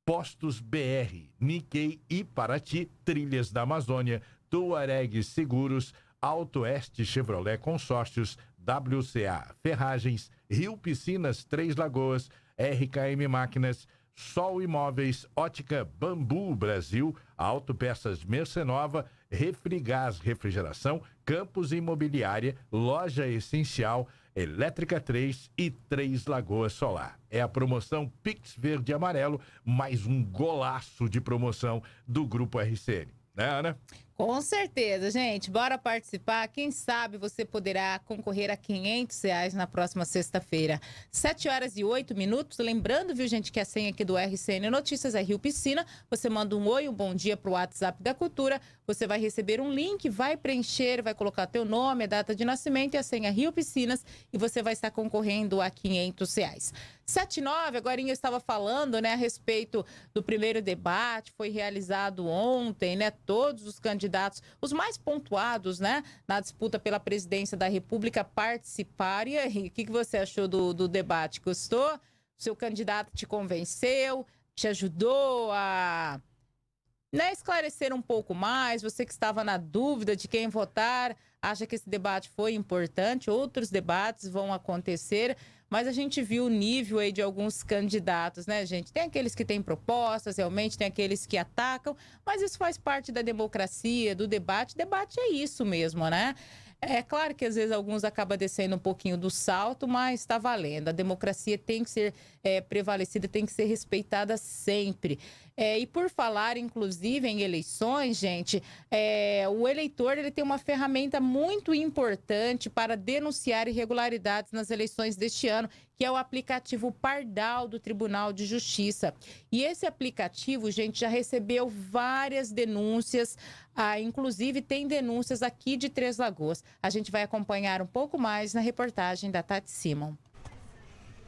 Postos BR, Nikkei e Paraty, Trilhas da Amazônia, Tuareg Seguros, Alto Oeste Chevrolet Consórcios, WCA Ferragens, Rio Piscinas Três Lagoas, RKM Máquinas, Sol Imóveis, Ótica Bambu Brasil, Autopeças Mercenova, Refrigás Refrigeração, Campos Imobiliária, Loja Essencial, Elétrica 3 e Três Lagoas Solar. É a promoção Pix Verde e Amarelo, mais um golaço de promoção do Grupo RCN. Né, Ana? Com certeza, gente. Bora participar. Quem sabe você poderá concorrer a 500 reais na próxima sexta-feira. 7 horas e 8 minutos. Lembrando, viu, gente, que a senha aqui do RCN Notícias é Rio Piscina. Você manda um oi, um bom dia para o WhatsApp da Cultura. Você vai receber um link, vai preencher, vai colocar teu nome, a data de nascimento e a senha Rio Piscinas. E você vai estar concorrendo a 500 reais. 9, agora eu estava falando né, a respeito do primeiro debate, foi realizado ontem, né? Todos os candidatos, os mais pontuados, né, na disputa pela presidência da República, participaram. E aí, o que, que você achou do, do debate? Gostou? Seu candidato te convenceu? Te ajudou a né, esclarecer um pouco mais. Você que estava na dúvida de quem votar, acha que esse debate foi importante, outros debates vão acontecer. Mas a gente viu o nível aí de alguns candidatos, né, gente? Tem aqueles que têm propostas, realmente, tem aqueles que atacam, mas isso faz parte da democracia, do debate. Debate é isso mesmo, né? É claro que às vezes alguns acabam descendo um pouquinho do salto, mas está valendo. A democracia tem que ser é, prevalecida tem que ser respeitada sempre. É, e por falar, inclusive, em eleições, gente, é, o eleitor ele tem uma ferramenta muito importante para denunciar irregularidades nas eleições deste ano, que é o aplicativo Pardal do Tribunal de Justiça. E esse aplicativo, gente, já recebeu várias denúncias, ah, inclusive tem denúncias aqui de Três Lagoas. A gente vai acompanhar um pouco mais na reportagem da Tati Simon.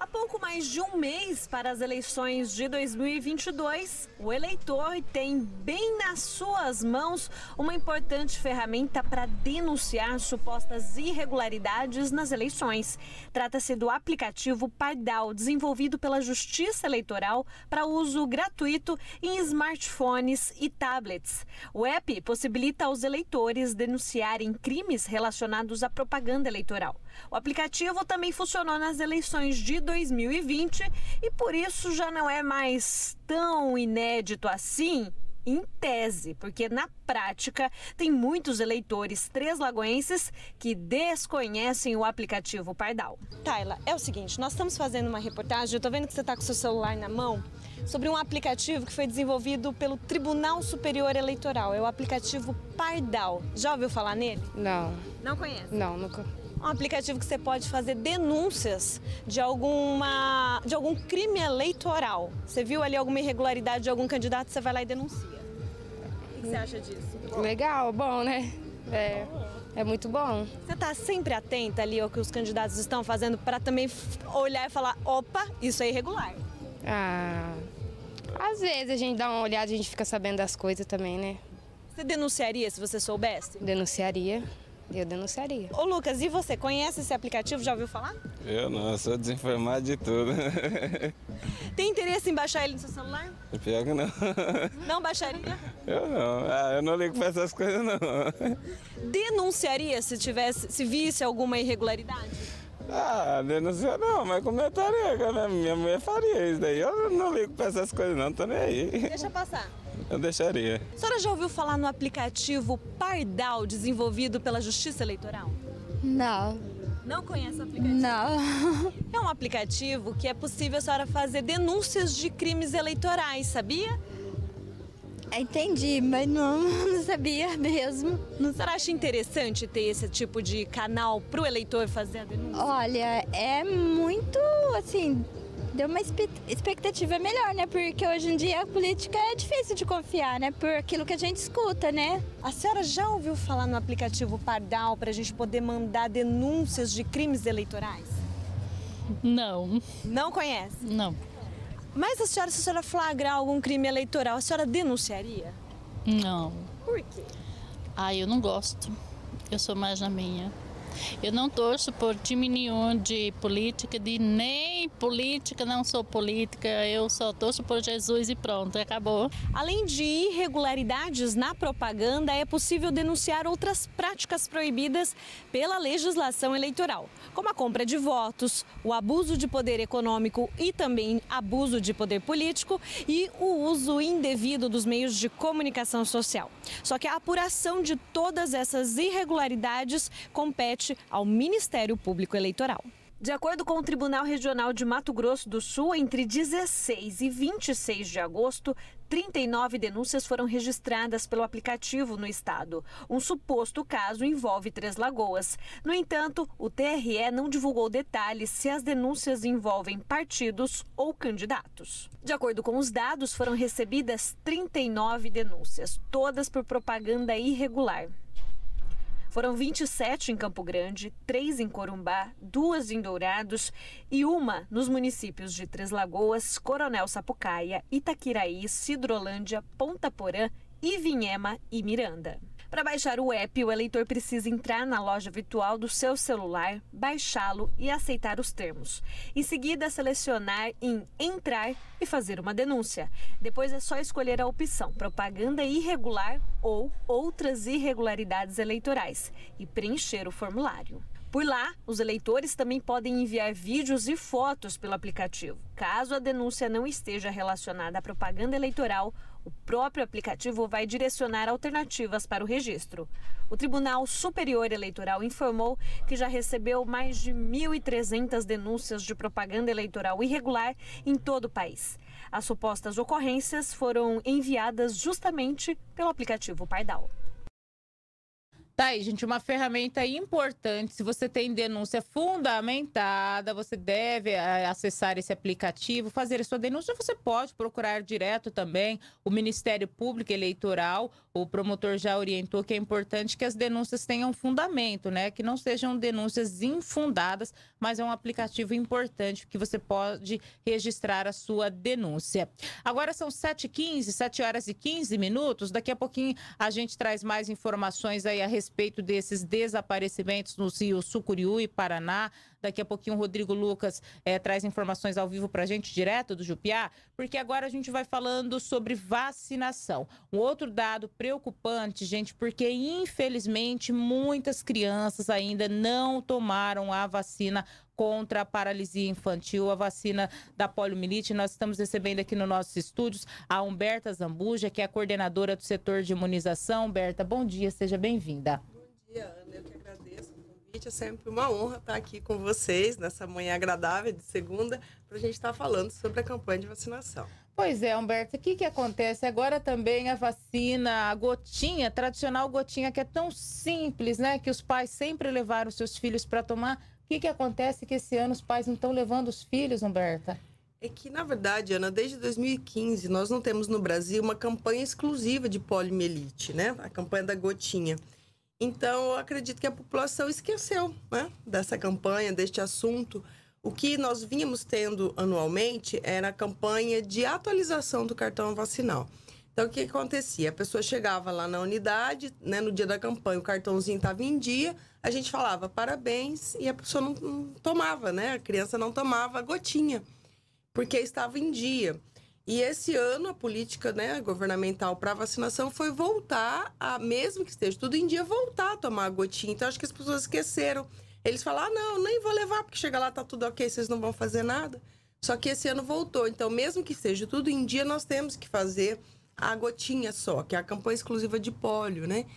Há pouco mais de um mês para as eleições de 2022, o eleitor tem bem nas suas mãos uma importante ferramenta para denunciar supostas irregularidades nas eleições. Trata-se do aplicativo Pardal, desenvolvido pela Justiça Eleitoral para uso gratuito em smartphones e tablets. O app possibilita aos eleitores denunciarem crimes relacionados à propaganda eleitoral. O aplicativo também funcionou nas eleições de 2020 e por isso já não é mais tão inédito assim em tese, porque na prática tem muitos eleitores treslagoenses que desconhecem o aplicativo Pardal. Taila, é o seguinte, nós estamos fazendo uma reportagem, eu estou vendo que você está com seu celular na mão, sobre um aplicativo que foi desenvolvido pelo Tribunal Superior Eleitoral, é o aplicativo Pardal. Já ouviu falar nele? Não. Não conhece? Não, nunca um aplicativo que você pode fazer denúncias de, alguma, de algum crime eleitoral. Você viu ali alguma irregularidade de algum candidato, você vai lá e denuncia. O que você acha disso? Legal, bom, né? É, é muito bom. Você está sempre atenta ali ao que os candidatos estão fazendo para também olhar e falar, opa, isso é irregular. Ah, às vezes a gente dá uma olhada, a gente fica sabendo das coisas também, né? Você denunciaria se você soubesse? Denunciaria. Eu denunciaria. Ô Lucas, e você conhece esse aplicativo? Já ouviu falar? Eu não, sou desinformado de tudo. Tem interesse em baixar ele no seu celular? Pior que não. Não baixaria? Eu não. Ah, eu não ligo para essas coisas não. Denunciaria se tivesse, se visse alguma irregularidade? Ah, denunciou não, mas comentaria, né? Minha mulher faria isso daí. Eu não ligo pra essas coisas não, tô nem aí. Deixa passar. Eu deixaria. A senhora já ouviu falar no aplicativo Pardal desenvolvido pela Justiça Eleitoral? Não. Não conhece o aplicativo? Não. É um aplicativo que é possível a senhora fazer denúncias de crimes eleitorais, sabia? Ah, entendi, mas não, não sabia mesmo. Não acha interessante ter esse tipo de canal para o eleitor fazer a denúncia? Olha, é muito assim. Deu uma expectativa melhor, né? Porque hoje em dia a política é difícil de confiar, né? Por aquilo que a gente escuta, né? A senhora já ouviu falar no aplicativo Pardal para a gente poder mandar denúncias de crimes eleitorais? Não. Não conhece? Não. Mas a senhora, se a senhora flagrar algum crime eleitoral, a senhora denunciaria? Não. Por quê? Ah, eu não gosto. Eu sou mais na minha. Eu não torço por time nenhum de política, de nem política, não sou política, eu só torço por Jesus e pronto, acabou. Além de irregularidades na propaganda, é possível denunciar outras práticas proibidas pela legislação eleitoral, como a compra de votos, o abuso de poder econômico e também abuso de poder político e o uso indevido dos meios de comunicação social. Só que a apuração de todas essas irregularidades compete ao Ministério Público Eleitoral. De acordo com o Tribunal Regional de Mato Grosso do Sul, entre 16 e 26 de agosto, 39 denúncias foram registradas pelo aplicativo no estado. Um suposto caso envolve Três Lagoas. No entanto, o TRE não divulgou detalhes se as denúncias envolvem partidos ou candidatos. De acordo com os dados, foram recebidas 39 denúncias, todas por propaganda irregular. Foram 27 em Campo Grande, 3 em Corumbá, 2 em Dourados e uma nos municípios de Três Lagoas, Coronel Sapucaia, Itaquiraí, Cidrolândia, Ponta Porã, Ivinhema e Miranda. Para baixar o app, o eleitor precisa entrar na loja virtual do seu celular, baixá-lo e aceitar os termos. Em seguida, selecionar em Entrar e fazer uma denúncia. Depois é só escolher a opção Propaganda irregular ou Outras irregularidades eleitorais e preencher o formulário. Por lá, os eleitores também podem enviar vídeos e fotos pelo aplicativo, caso a denúncia não esteja relacionada à propaganda eleitoral o próprio aplicativo vai direcionar alternativas para o registro. O Tribunal Superior Eleitoral informou que já recebeu mais de 1.300 denúncias de propaganda eleitoral irregular em todo o país. As supostas ocorrências foram enviadas justamente pelo aplicativo Paidal. Tá aí, gente, uma ferramenta importante. Se você tem denúncia fundamentada, você deve é, acessar esse aplicativo, fazer a sua denúncia. Você pode procurar direto também o Ministério Público Eleitoral o promotor já orientou que é importante que as denúncias tenham fundamento, né? Que não sejam denúncias infundadas, mas é um aplicativo importante que você pode registrar a sua denúncia. Agora são 7h15, 7 horas e 15 minutos. Daqui a pouquinho a gente traz mais informações aí a respeito desses desaparecimentos no rio Sucuriú e Paraná, Daqui a pouquinho o Rodrigo Lucas é, traz informações ao vivo para a gente, direto do Jupiá, porque agora a gente vai falando sobre vacinação. Um outro dado preocupante, gente, porque infelizmente muitas crianças ainda não tomaram a vacina contra a paralisia infantil, a vacina da poliomielite. Nós estamos recebendo aqui nos nossos estúdios a Humberta Zambuja, que é a coordenadora do setor de imunização. Humberta, bom dia, seja bem-vinda. Bom dia, Ana convite. É sempre uma honra estar aqui com vocês nessa manhã agradável de segunda para a gente estar falando sobre a campanha de vacinação. Pois é, Humberto, o que, que acontece? Agora também a vacina, a gotinha, tradicional gotinha, que é tão simples, né? Que os pais sempre levaram seus filhos para tomar. O que, que acontece que esse ano os pais não estão levando os filhos, Humberta? É que, na verdade, Ana, desde 2015 nós não temos no Brasil uma campanha exclusiva de polimelite, né? A campanha da gotinha. Então, eu acredito que a população esqueceu né, dessa campanha, deste assunto. O que nós vínhamos tendo anualmente era a campanha de atualização do cartão vacinal. Então, o que, acontecia? A pessoa chegava lá na unidade, né, no dia da campanha, o cartãozinho estava em dia, a gente falava parabéns e a pessoa não, não tomava, né? A criança não tomava a gotinha, porque estava em dia. E esse ano a política né, governamental para vacinação foi voltar a, mesmo que esteja tudo em dia, voltar a tomar a gotinha. Então acho que as pessoas esqueceram. Eles falaram, ah, não, nem vou levar, porque chega lá, tá tudo ok, vocês não vão fazer nada. Só que esse ano voltou. Então, mesmo que esteja tudo em dia, nós temos que fazer a gotinha só, que é a campanha exclusiva de pólio, né?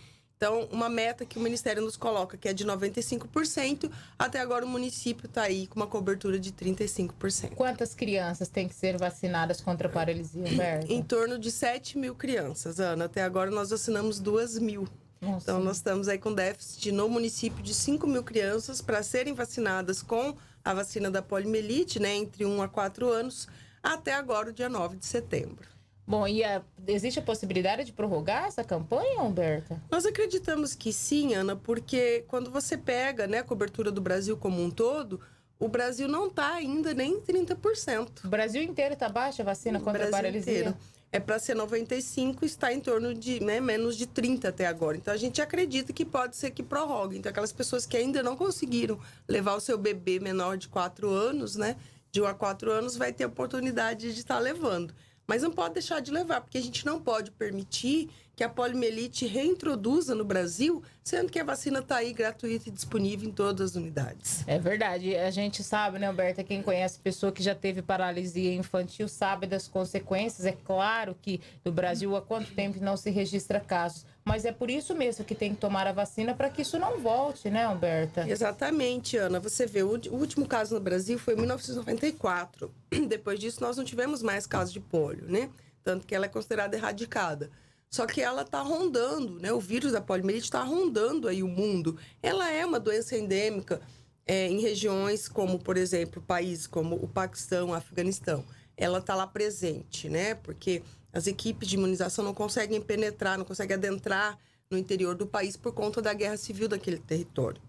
Então, uma meta que o Ministério nos coloca, que é de 95%, até agora o município está aí com uma cobertura de 35%. Quantas crianças têm que ser vacinadas contra a paralisia, Humberto? Em torno de 7 mil crianças, Ana. Até agora nós vacinamos 2 mil. Nossa. Então, nós estamos aí com déficit no município de 5 mil crianças para serem vacinadas com a vacina da polimelite, né, entre 1 a 4 anos, até agora, o dia 9 de setembro. Bom, e a, existe a possibilidade de prorrogar essa campanha, Humberta? Nós acreditamos que sim, Ana, porque quando você pega né, a cobertura do Brasil como um todo, o Brasil não está ainda nem 30%. O Brasil inteiro está baixa a vacina contra a paralisia? Inteiro. É para ser 95, está em torno de né, menos de 30 até agora. Então a gente acredita que pode ser que prorrogue. Então aquelas pessoas que ainda não conseguiram levar o seu bebê menor de 4 anos, né? De 1 a 4 anos, vai ter oportunidade de estar tá levando. Mas não pode deixar de levar, porque a gente não pode permitir que a poliomielite reintroduza no Brasil, sendo que a vacina está aí gratuita e disponível em todas as unidades. É verdade. A gente sabe, né, Alberta, quem conhece pessoa que já teve paralisia infantil sabe das consequências. É claro que no Brasil há quanto tempo não se registra casos mas é por isso mesmo que tem que tomar a vacina para que isso não volte, né, Humberta? Exatamente, Ana. Você vê, o último caso no Brasil foi em 1994. Depois disso, nós não tivemos mais casos de polio, né? Tanto que ela é considerada erradicada. Só que ela está rondando, né? O vírus da poliomielite está rondando aí o mundo. Ela é uma doença endêmica é, em regiões como, por exemplo, países como o Paquistão, o Afeganistão. Ela está lá presente, né? Porque as equipes de imunização não conseguem penetrar, não conseguem adentrar no interior do país por conta da guerra civil daquele território.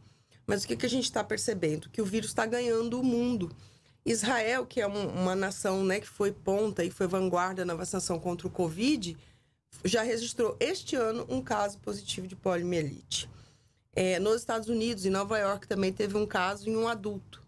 Mas o que, que a gente está percebendo? Que o vírus está ganhando o mundo. Israel, que é um, uma nação né, que foi ponta e foi vanguarda na vacinação contra o Covid, já registrou este ano um caso positivo de poliomielite. É, nos Estados Unidos, em Nova York, também teve um caso em um adulto.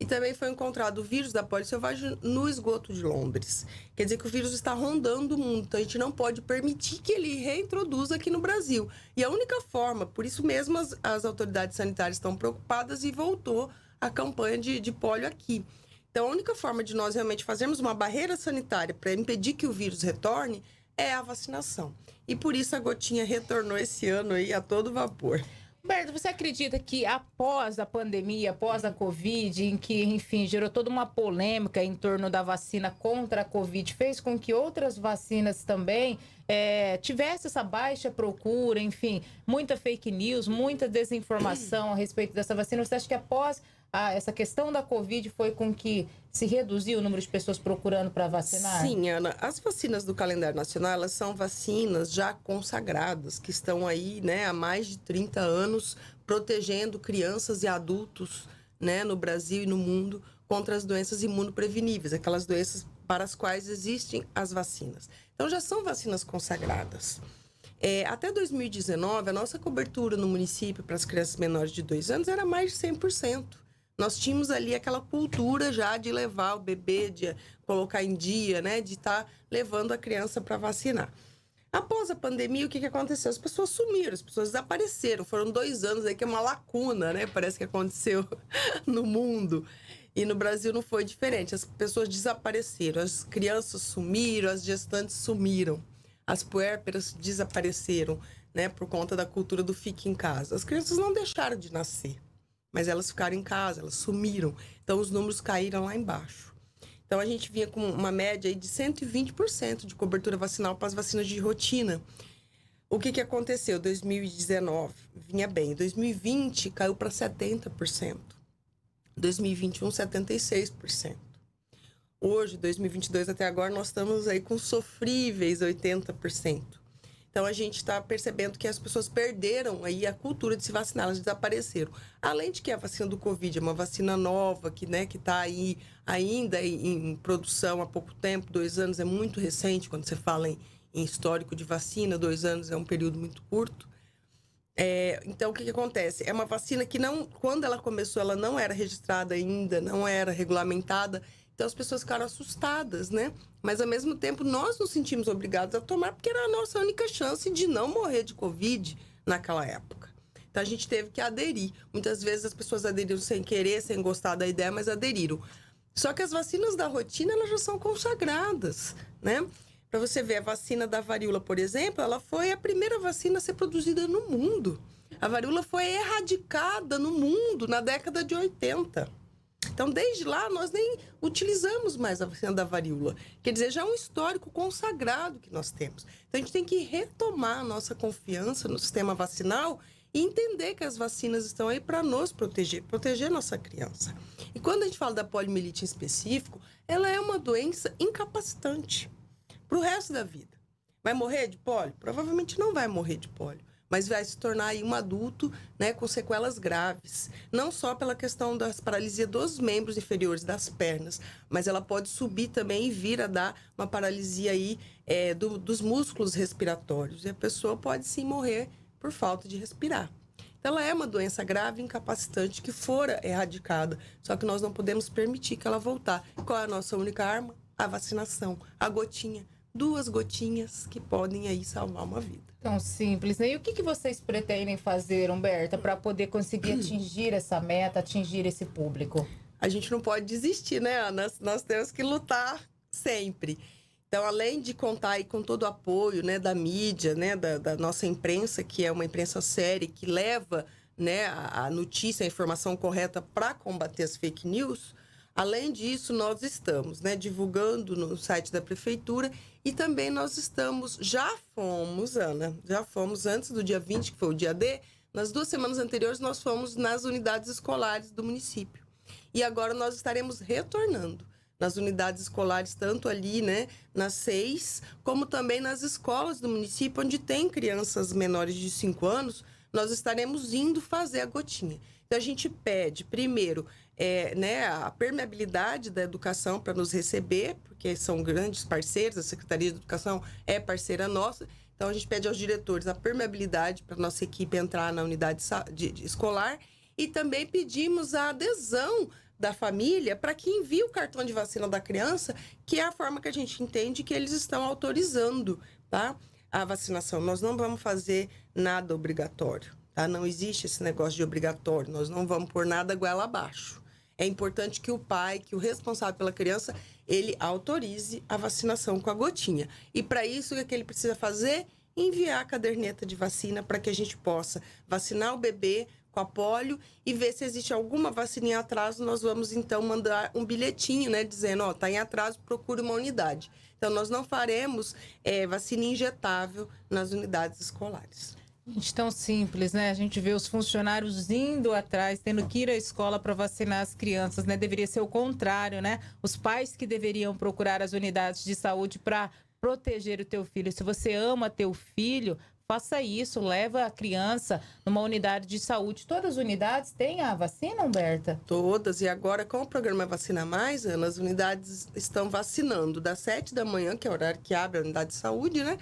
E também foi encontrado o vírus da pólio selvagem no esgoto de Londres. Quer dizer que o vírus está rondando o mundo, então a gente não pode permitir que ele reintroduza aqui no Brasil. E a única forma, por isso mesmo as, as autoridades sanitárias estão preocupadas e voltou a campanha de, de aqui. Então a única forma de nós realmente fazermos uma barreira sanitária para impedir que o vírus retorne é a vacinação. E por isso a gotinha retornou esse ano aí a todo vapor. Berto, você acredita que após a pandemia, após a Covid, em que, enfim, gerou toda uma polêmica em torno da vacina contra a Covid, fez com que outras vacinas também é, tivesse essa baixa procura, enfim, muita fake news, muita desinformação a respeito dessa vacina? Você acha que após a, ah, essa questão da Covid foi com que se reduziu o número de pessoas procurando para vacinar? Sim, Ana. As vacinas do calendário nacional, elas são vacinas já consagradas, que estão aí né, há mais de 30 anos protegendo crianças e adultos né, no Brasil e no mundo contra as doenças imunopreveníveis, aquelas doenças para as quais existem as vacinas. Então, já são vacinas consagradas. É, até 2019, a nossa cobertura no município para as crianças menores de 2 anos era mais de 100% nós tínhamos ali aquela cultura já de levar o bebê, de colocar em dia, né? De estar tá levando a criança para vacinar. Após a pandemia, o que, que aconteceu? As pessoas sumiram, as pessoas desapareceram. Foram dois anos aí que é uma lacuna, né? Parece que aconteceu no mundo. E no Brasil não foi diferente. As pessoas desapareceram, as crianças sumiram, as gestantes sumiram, as puérperas desapareceram, né? Por conta da cultura do fique em casa. As crianças não deixaram de nascer mas elas ficaram em casa, elas sumiram. Então os números caíram lá embaixo. Então a gente vinha com uma média de 120% de cobertura vacinal para as vacinas de rotina. O que, que aconteceu? 2019 vinha bem, 2020 caiu para 70%, 2021 76%. Hoje, 2022 até agora, nós estamos aí com sofríveis 80%. Então a gente está percebendo que as pessoas perderam aí a cultura de se vacinar, elas desapareceram. Além de que a vacina do Covid é uma vacina nova, que né, está aí ainda em, em, produção há pouco tempo, dois anos é muito recente quando você fala em, em histórico de vacina, dois anos é um período muito curto. É, então, o que, que, acontece? É uma vacina que não, quando ela começou, ela não era registrada ainda, não era regulamentada. Então as pessoas ficaram assustadas, né? Mas ao mesmo tempo nós nos sentimos obrigados a tomar porque era a nossa única chance de não morrer de Covid naquela época. Então a gente teve que aderir. Muitas vezes as pessoas aderiram sem querer, sem gostar da ideia, mas aderiram. Só que as vacinas da rotina elas já são consagradas, né? Para você ver a vacina da varíola, por exemplo, ela foi a primeira vacina a ser produzida no mundo. A varíola foi erradicada no mundo na década de 80. Então, desde lá, nós nem utilizamos mais a vacina da varíola. Quer dizer, já é um histórico consagrado que nós temos. Então, a gente tem que retomar a nossa confiança no sistema vacinal e entender que as vacinas estão aí para nos proteger, proteger nossa criança. E quando a gente fala da poliomielite em específico, ela é uma doença incapacitante para o resto da vida. Vai morrer de pólio? Provavelmente não vai morrer de pólio mas vai se tornar aí um adulto né, com sequelas graves. Não só pela questão da paralisia dos membros inferiores, das pernas, mas ela pode subir também e vir a dar uma paralisia aí é, do, dos músculos respiratórios. E a pessoa pode sim morrer por falta de respirar. Então, ela é uma doença grave, incapacitante, que fora erradicada. Só que nós não podemos permitir que ela voltar. Qual é a nossa única arma? A vacinação, a gotinha duas gotinhas que podem aí salvar uma vida. Tão simples, né? E o que, que vocês pretendem fazer, Humberta, para poder conseguir atingir essa meta, atingir esse público? A gente não pode desistir, né, Ana? Nós temos que lutar sempre. Então, além de contar aí com todo o apoio né, da mídia, né, da, da nossa imprensa, que é uma imprensa séria, que leva né, a, a notícia, a informação correta para combater as fake news, além disso, nós estamos né, divulgando no site da Prefeitura e também nós estamos, já fomos, Ana, já fomos antes do dia 20, que foi o dia D, nas duas semanas anteriores nós fomos nas unidades escolares do município. E agora nós estaremos retornando nas unidades escolares, tanto ali, né, nas seis, como também nas escolas do município, onde tem crianças menores de cinco anos, nós estaremos indo fazer a gotinha. Então a gente pede, primeiro, é, né, a permeabilidade da educação para nos receber, porque são grandes parceiros, a Secretaria de Educação é parceira nossa. Então, a gente pede aos diretores a permeabilidade para nossa equipe entrar na unidade de, de, escolar e também pedimos a adesão da família para que envie o cartão de vacina da criança, que é a forma que a gente entende que eles estão autorizando tá? a vacinação. Nós não vamos fazer nada obrigatório. Tá? Não existe esse negócio de obrigatório. Nós não vamos pôr nada goela abaixo é importante que o pai, que o responsável pela criança, ele autorize a vacinação com a gotinha. E para isso, o que, é que ele precisa fazer? Enviar a caderneta de vacina para que a gente possa vacinar o bebê com a polio e ver se existe alguma vacina em atraso. Nós vamos então mandar um bilhetinho, né, dizendo: ó, tá em atraso, procure uma unidade. Então, nós não faremos é, vacina injetável nas unidades escolares gente tão simples, né? A gente vê os funcionários indo atrás, tendo que ir à escola para vacinar as crianças, né? Deveria ser o contrário, né? Os pais que deveriam procurar as unidades de saúde para proteger o teu filho. Se você ama teu filho, faça isso, leva a criança numa unidade de saúde. Todas as unidades têm a vacina, Humberta? Todas. E agora, com o programa Vacina Mais, Ana, as unidades estão vacinando das 7 da manhã, que é o horário que abre a unidade de saúde, né?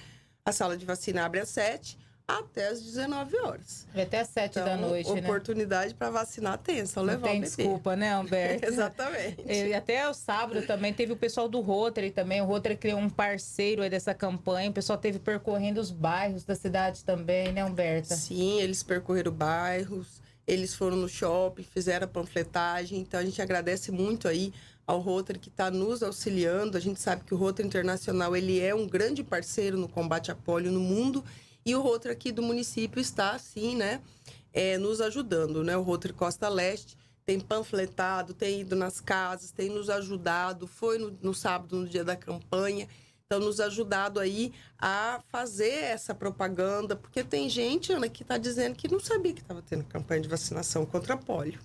A sala de vacina abre às 7 até as 19 horas. E até as 7 então, da noite, né? oportunidade né? para vacinar tem, só levar tem o bebê. desculpa, né, Humberto? Exatamente. E até o sábado também teve o pessoal do Rotary também, o Rotary criou um parceiro aí dessa campanha, o pessoal teve percorrendo os bairros da cidade também, né, Humberta? Sim, eles percorreram bairros, eles foram no shopping, fizeram a panfletagem, então a gente agradece muito aí ao Rotary que está nos auxiliando, a gente sabe que o Rotary Internacional, ele é um grande parceiro no combate à polio no mundo, e o Rotary aqui do município está, sim, né, é, nos ajudando, né? O Rotary Costa Leste tem panfletado, tem ido nas casas, tem nos ajudado, foi no, no sábado, no dia da campanha, então nos ajudado aí a fazer essa propaganda, porque tem gente, Ana, que está dizendo que não sabia que estava tendo campanha de vacinação contra pólio.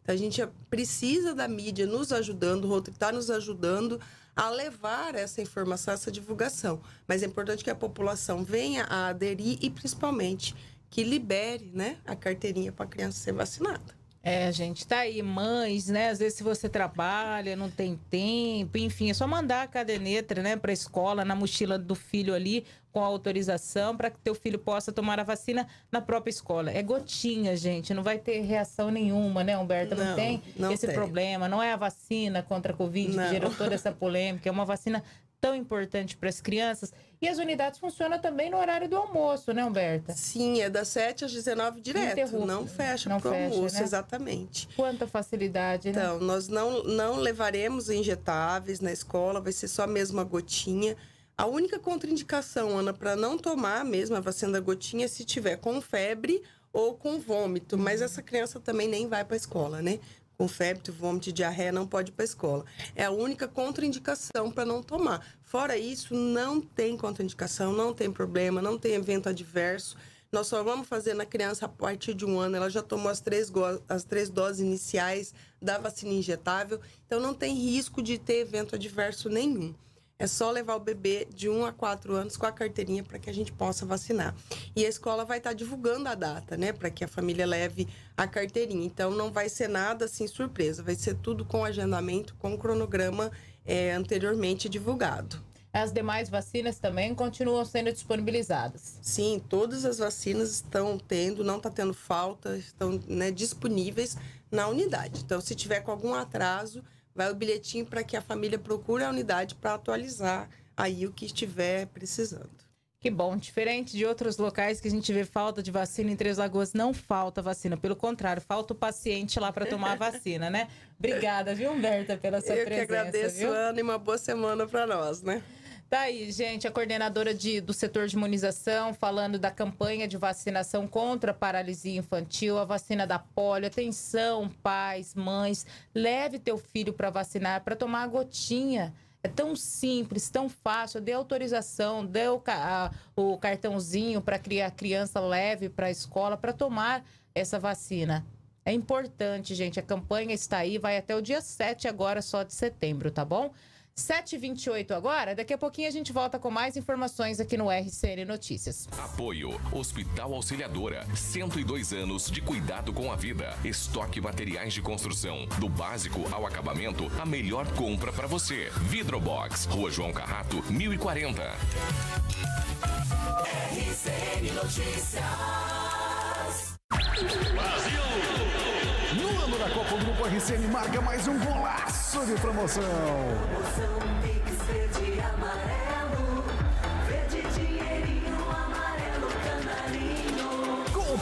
Então a gente precisa da mídia nos ajudando, o Rotary está nos ajudando a levar essa informação, essa divulgação. Mas é importante que a população venha a aderir e, principalmente, que libere né, a carteirinha para a criança ser vacinada. É, gente, tá aí, mães, né? Às vezes se você trabalha, não tem tempo, enfim, é só mandar a cadenetra, né, para escola, na mochila do filho ali, com autorização, para que teu filho possa tomar a vacina na própria escola. É gotinha, gente, não vai ter reação nenhuma, né, Humberto? Não, não tem não esse tem. problema, não é a vacina contra a Covid não. que gerou toda essa polêmica, é uma vacina tão importante para as crianças. E as unidades funcionam também no horário do almoço, né, Humberta? Sim, é das 7 às 19 direto. Não fecha para o almoço, né? exatamente. Quanta facilidade, né? Então, nós não, não levaremos injetáveis na escola, vai ser só mesmo a gotinha. A única contraindicação, Ana, para não tomar mesmo a vacina da gotinha é se tiver com febre ou com vômito. Mas uhum. essa criança também nem vai para a escola, né? com febre, vômito, diarreia, não pode ir para a escola. É a única contraindicação para não tomar. Fora isso, não tem contraindicação, não tem problema, não tem evento adverso. Nós só vamos fazer na criança a partir de um ano. Ela já tomou as três, as três doses iniciais da vacina injetável, então não tem risco de ter evento adverso nenhum. É só levar o bebê de 1 a 4 anos com a carteirinha para que a gente possa vacinar. E a escola vai estar tá divulgando a data, né, para que a família leve a carteirinha. Então não vai ser nada assim surpresa, vai ser tudo com agendamento, com cronograma é, anteriormente divulgado. As demais vacinas também continuam sendo disponibilizadas. Sim, todas as vacinas estão tendo, não está tendo falta, estão né, disponíveis na unidade. Então, se tiver com algum atraso, vai o bilhetinho para que a família procure a unidade para atualizar aí o que estiver precisando. Que bom, diferente de outros locais que a gente vê falta de vacina em Três Lagoas, não falta vacina, pelo contrário, falta o paciente lá para tomar a vacina, né? Obrigada, viu, Humberta, pela sua Eu presença. Eu que agradeço, Ana, e uma boa semana para nós, né? Tá aí, gente, a coordenadora de, do setor de imunização falando da campanha de vacinação contra a paralisia infantil, a vacina da polio. Atenção, pais, mães, leve teu filho para vacinar, para tomar a gotinha. É tão simples, tão fácil. Dê autorização, dê o, a, o cartãozinho para que a criança leve para a escola para tomar essa vacina. É importante, gente. A campanha está aí, vai até o dia 7 agora só de setembro, tá bom? 7h28 agora, daqui a pouquinho a gente volta com mais informações aqui no RCN Notícias. Apoio Hospital Auxiliadora, 102 anos de cuidado com a vida. Estoque materiais de construção, do básico ao acabamento, a melhor compra para você. Vidrobox, Rua João Carrato, 1040. RCN Notícias. Brasil! O RCN marca mais um golaço de promoção. promoção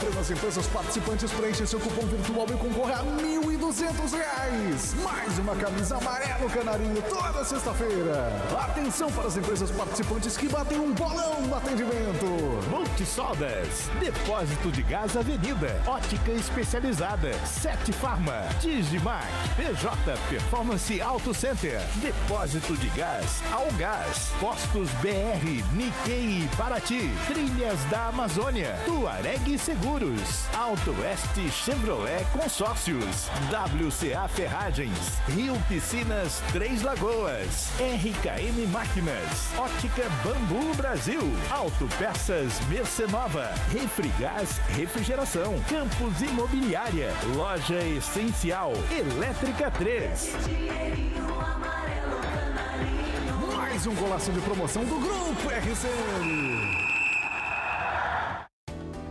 Você nas empresas participantes preenche seu cupom virtual e concorre a mil e duzentos reais. Mais uma camisa amarela amarelo canarinho toda sexta-feira. Atenção para as empresas participantes que batem um bolão no atendimento. Multisodas Depósito de Gás Avenida, Ótica Especializada, Sete Farma, Digimac, PJ Performance Auto Center, Depósito de Gás, Algás, Postos BR, Nikkei e Paraty, Trilhas da Amazônia, Tuareg Seguro. Seguros, Auto Oeste Chevrolet Consórcios, WCA Ferragens, Rio Piscinas Três Lagoas, RKM Máquinas, Ótica Bambu Brasil, Auto Peças Mercenova, Refrigás Refrigeração, Campos Imobiliária, Loja Essencial, Elétrica 3 mais um golaço de promoção do Grupo RCN.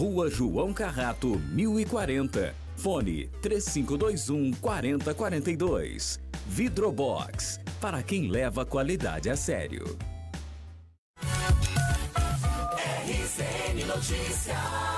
Rua João Carrato, 1040. Fone 3521 4042. Vidrobox para quem leva qualidade a sério. RCN Notícias.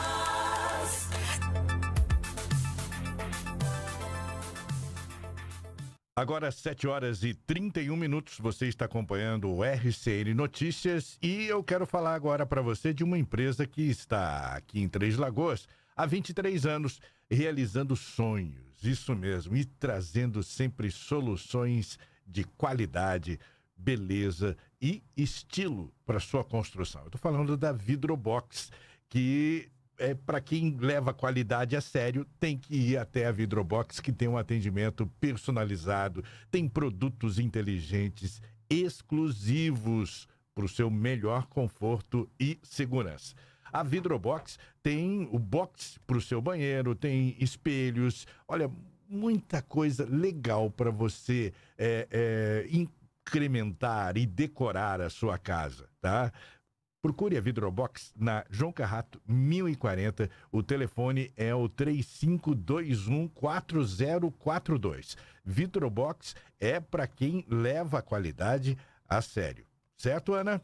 Agora, às 7 horas e 31 minutos, você está acompanhando o RCN Notícias e eu quero falar agora para você de uma empresa que está aqui em Três Lagoas há 23 anos, realizando sonhos, isso mesmo, e trazendo sempre soluções de qualidade, beleza e estilo para sua construção. Eu estou falando da Vidrobox, que é, para quem leva qualidade a sério, tem que ir até a Vidrobox, que tem um atendimento personalizado, tem produtos inteligentes exclusivos para o seu melhor conforto e segurança. A Vidrobox tem o box para o seu banheiro, tem espelhos, olha, muita coisa legal para você é, é, incrementar e decorar a sua casa, tá? Procure a Vidrobox na João Carrato 1040. O telefone é o 35214042. Vidrobox é para quem leva a qualidade a sério. Certo, Ana?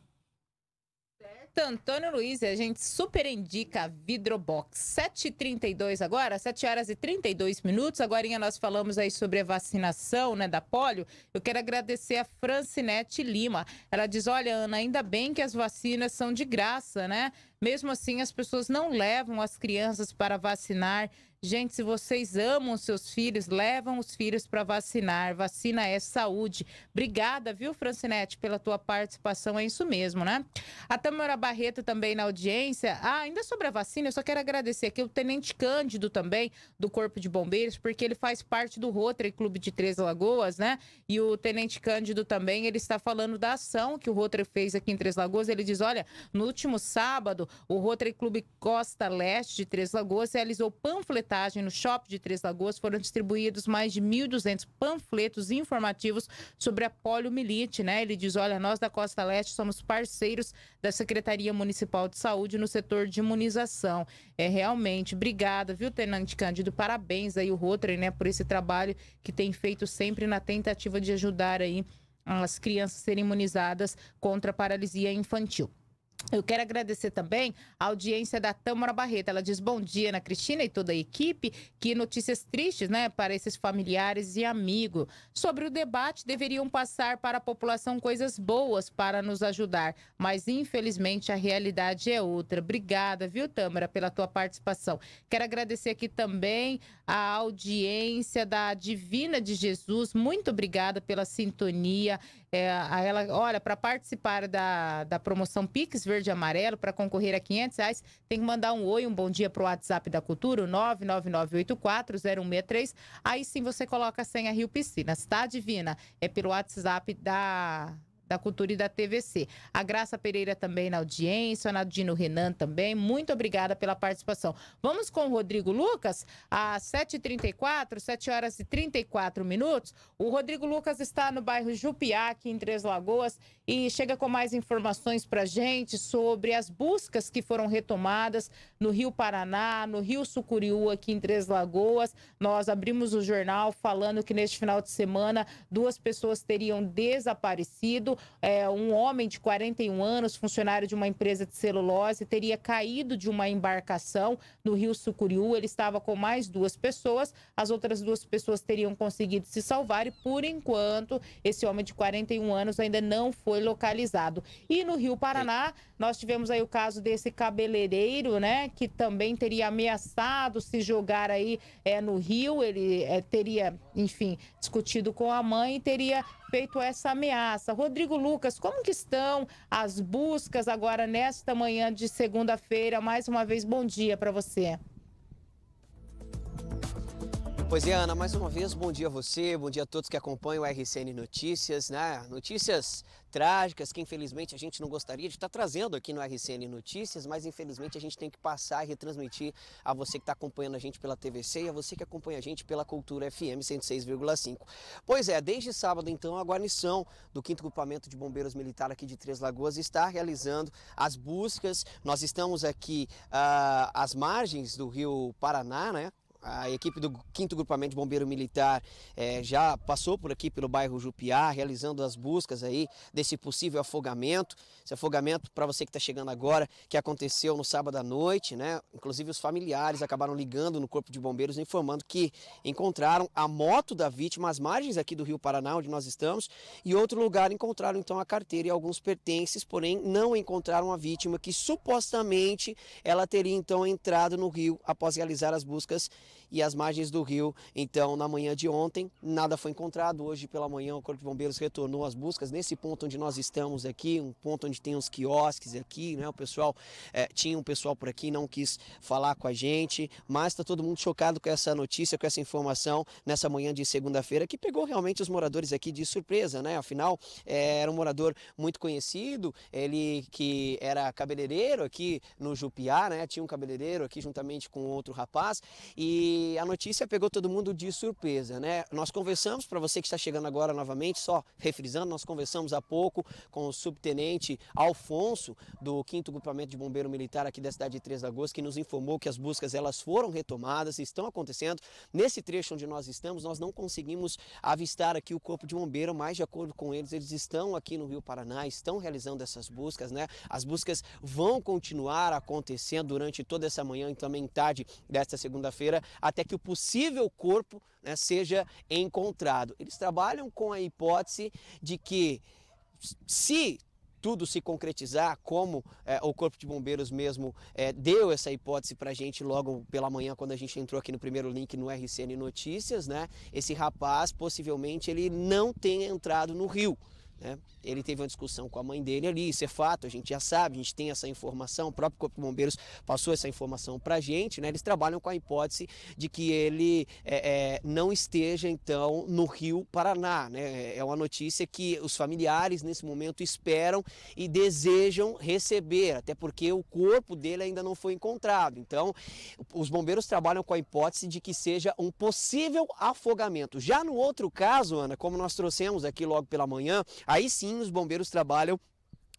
Antônio Luiz, a gente super indica a Vidrobox. 7h32 agora, 7 horas e 32 minutos. Agora nós falamos aí sobre a vacinação né, da polio. Eu quero agradecer a Francinete Lima. Ela diz: olha, Ana, ainda bem que as vacinas são de graça, né? Mesmo assim, as pessoas não levam as crianças para vacinar. Gente, se vocês amam seus filhos, levam os filhos para vacinar. Vacina é saúde. Obrigada, viu, Francinete, pela tua participação. É isso mesmo, né? A Tamara Barreto também na audiência. Ah, ainda sobre a vacina, eu só quero agradecer aqui o Tenente Cândido também, do Corpo de Bombeiros, porque ele faz parte do Rotary Clube de Três Lagoas, né? E o Tenente Cândido também, ele está falando da ação que o Rotary fez aqui em Três Lagoas. Ele diz, olha, no último sábado, o Rotary Clube Costa Leste de Três Lagoas realizou panfletos no shopping de Três Lagoas, foram distribuídos mais de 1.200 panfletos informativos sobre a poliomielite, né? Ele diz: olha, nós da Costa Leste somos parceiros da Secretaria Municipal de Saúde no setor de imunização. É realmente, obrigada, viu, Tenente Cândido? Parabéns aí o Rotary, né, por esse trabalho que tem feito sempre na tentativa de ajudar aí as crianças serem imunizadas contra a paralisia infantil. Eu quero agradecer também a audiência da Tâmara Barreto. Ela diz bom dia na Cristina e toda a equipe. Que notícias tristes, né, para esses familiares e amigos. Sobre o debate, deveriam passar para a população coisas boas para nos ajudar, mas infelizmente a realidade é outra. Obrigada, viu, Tâmara, pela tua participação. Quero agradecer aqui também a audiência da Divina de Jesus. Muito obrigada pela sintonia. É, ela, olha, para participar da, da promoção Pix Verde e Amarelo, para concorrer a 500 reais, tem que mandar um oi, um bom dia para o WhatsApp da Cultura, 999840163. Aí sim você coloca a senha Rio Piscinas, tá, Divina? É pelo WhatsApp da da Cultura e da TVC. A Graça Pereira também na audiência, o Nadino Renan também. Muito obrigada pela participação. Vamos com o Rodrigo Lucas, às 7h34, 7 horas e 34 minutos. O Rodrigo Lucas está no bairro Jupiá, aqui em Três Lagoas, e chega com mais informações para gente sobre as buscas que foram retomadas no Rio Paraná, no Rio Sucuriú, aqui em Três Lagoas. Nós abrimos o jornal falando que neste final de semana duas pessoas teriam desaparecido é, um homem de 41 anos, funcionário de uma empresa de celulose, teria caído de uma embarcação no rio Sucuriú. Ele estava com mais duas pessoas. As outras duas pessoas teriam conseguido se salvar e, por enquanto, esse homem de 41 anos ainda não foi localizado. E no Rio Paraná, nós tivemos aí o caso desse cabeleireiro, né, que também teria ameaçado se jogar aí é, no rio. Ele é, teria, enfim, discutido com a mãe e teria feito essa ameaça. Rodrigo Lucas, como que estão as buscas agora nesta manhã de segunda-feira? Mais uma vez, bom dia para você. Pois é, Ana, mais uma vez, bom dia a você, bom dia a todos que acompanham o RCN Notícias, né? Notícias trágicas que infelizmente a gente não gostaria de estar trazendo aqui no RCN Notícias, mas infelizmente a gente tem que passar e retransmitir a você que está acompanhando a gente pela TVC e a você que acompanha a gente pela Cultura FM 106,5. Pois é, desde sábado então a guarnição do 5 Grupamento de Bombeiros Militar aqui de Três Lagoas está realizando as buscas. Nós estamos aqui uh, às margens do Rio Paraná, né? a equipe do 5 Grupamento de Bombeiro Militar é, já passou por aqui pelo bairro Jupiá, realizando as buscas aí desse possível afogamento. Esse afogamento, para você que está chegando agora, que aconteceu no sábado à noite, né? Inclusive os familiares acabaram ligando no Corpo de Bombeiros informando que encontraram a moto da vítima às margens aqui do Rio Paraná, onde nós estamos, e outro lugar encontraram então a carteira e alguns pertences, porém não encontraram a vítima que supostamente ela teria então entrado no rio após realizar as buscas e as margens do rio. Então, na manhã de ontem, nada foi encontrado. Hoje pela manhã, o Corpo de Bombeiros retornou às buscas nesse ponto onde nós estamos aqui, um ponto onde tem uns quiosques aqui, né? O pessoal é, tinha um pessoal por aqui, não quis falar com a gente, mas está todo mundo chocado com essa notícia, com essa informação nessa manhã de segunda-feira que pegou realmente os moradores aqui de surpresa, né? Afinal, é, era um morador muito conhecido, ele que era cabeleireiro aqui no Jupiá, né? Tinha um cabeleireiro aqui juntamente com outro rapaz e e a notícia pegou todo mundo de surpresa, né? Nós conversamos, para você que está chegando agora novamente, só refrisando, nós conversamos há pouco com o subtenente Alfonso, do 5 Grupamento de Bombeiro Militar aqui da cidade de Três Lagoas, que nos informou que as buscas elas foram retomadas, estão acontecendo. Nesse trecho onde nós estamos, nós não conseguimos avistar aqui o Corpo de Bombeiro, mas de acordo com eles, eles estão aqui no Rio Paraná, estão realizando essas buscas, né? As buscas vão continuar acontecendo durante toda essa manhã e também tarde desta segunda-feira até que o possível corpo né, seja encontrado. Eles trabalham com a hipótese de que se tudo se concretizar, como é, o Corpo de Bombeiros mesmo é, deu essa hipótese para a gente logo pela manhã, quando a gente entrou aqui no primeiro link no RCN Notícias, né? Esse rapaz possivelmente ele não tenha entrado no rio. Né? Ele teve uma discussão com a mãe dele ali, isso é fato, a gente já sabe, a gente tem essa informação, o próprio Corpo de Bombeiros passou essa informação para a gente, né? eles trabalham com a hipótese de que ele é, é, não esteja então no Rio Paraná. Né? É uma notícia que os familiares nesse momento esperam e desejam receber, até porque o corpo dele ainda não foi encontrado. Então, os bombeiros trabalham com a hipótese de que seja um possível afogamento. Já no outro caso, Ana, como nós trouxemos aqui logo pela manhã, Aí sim os bombeiros trabalham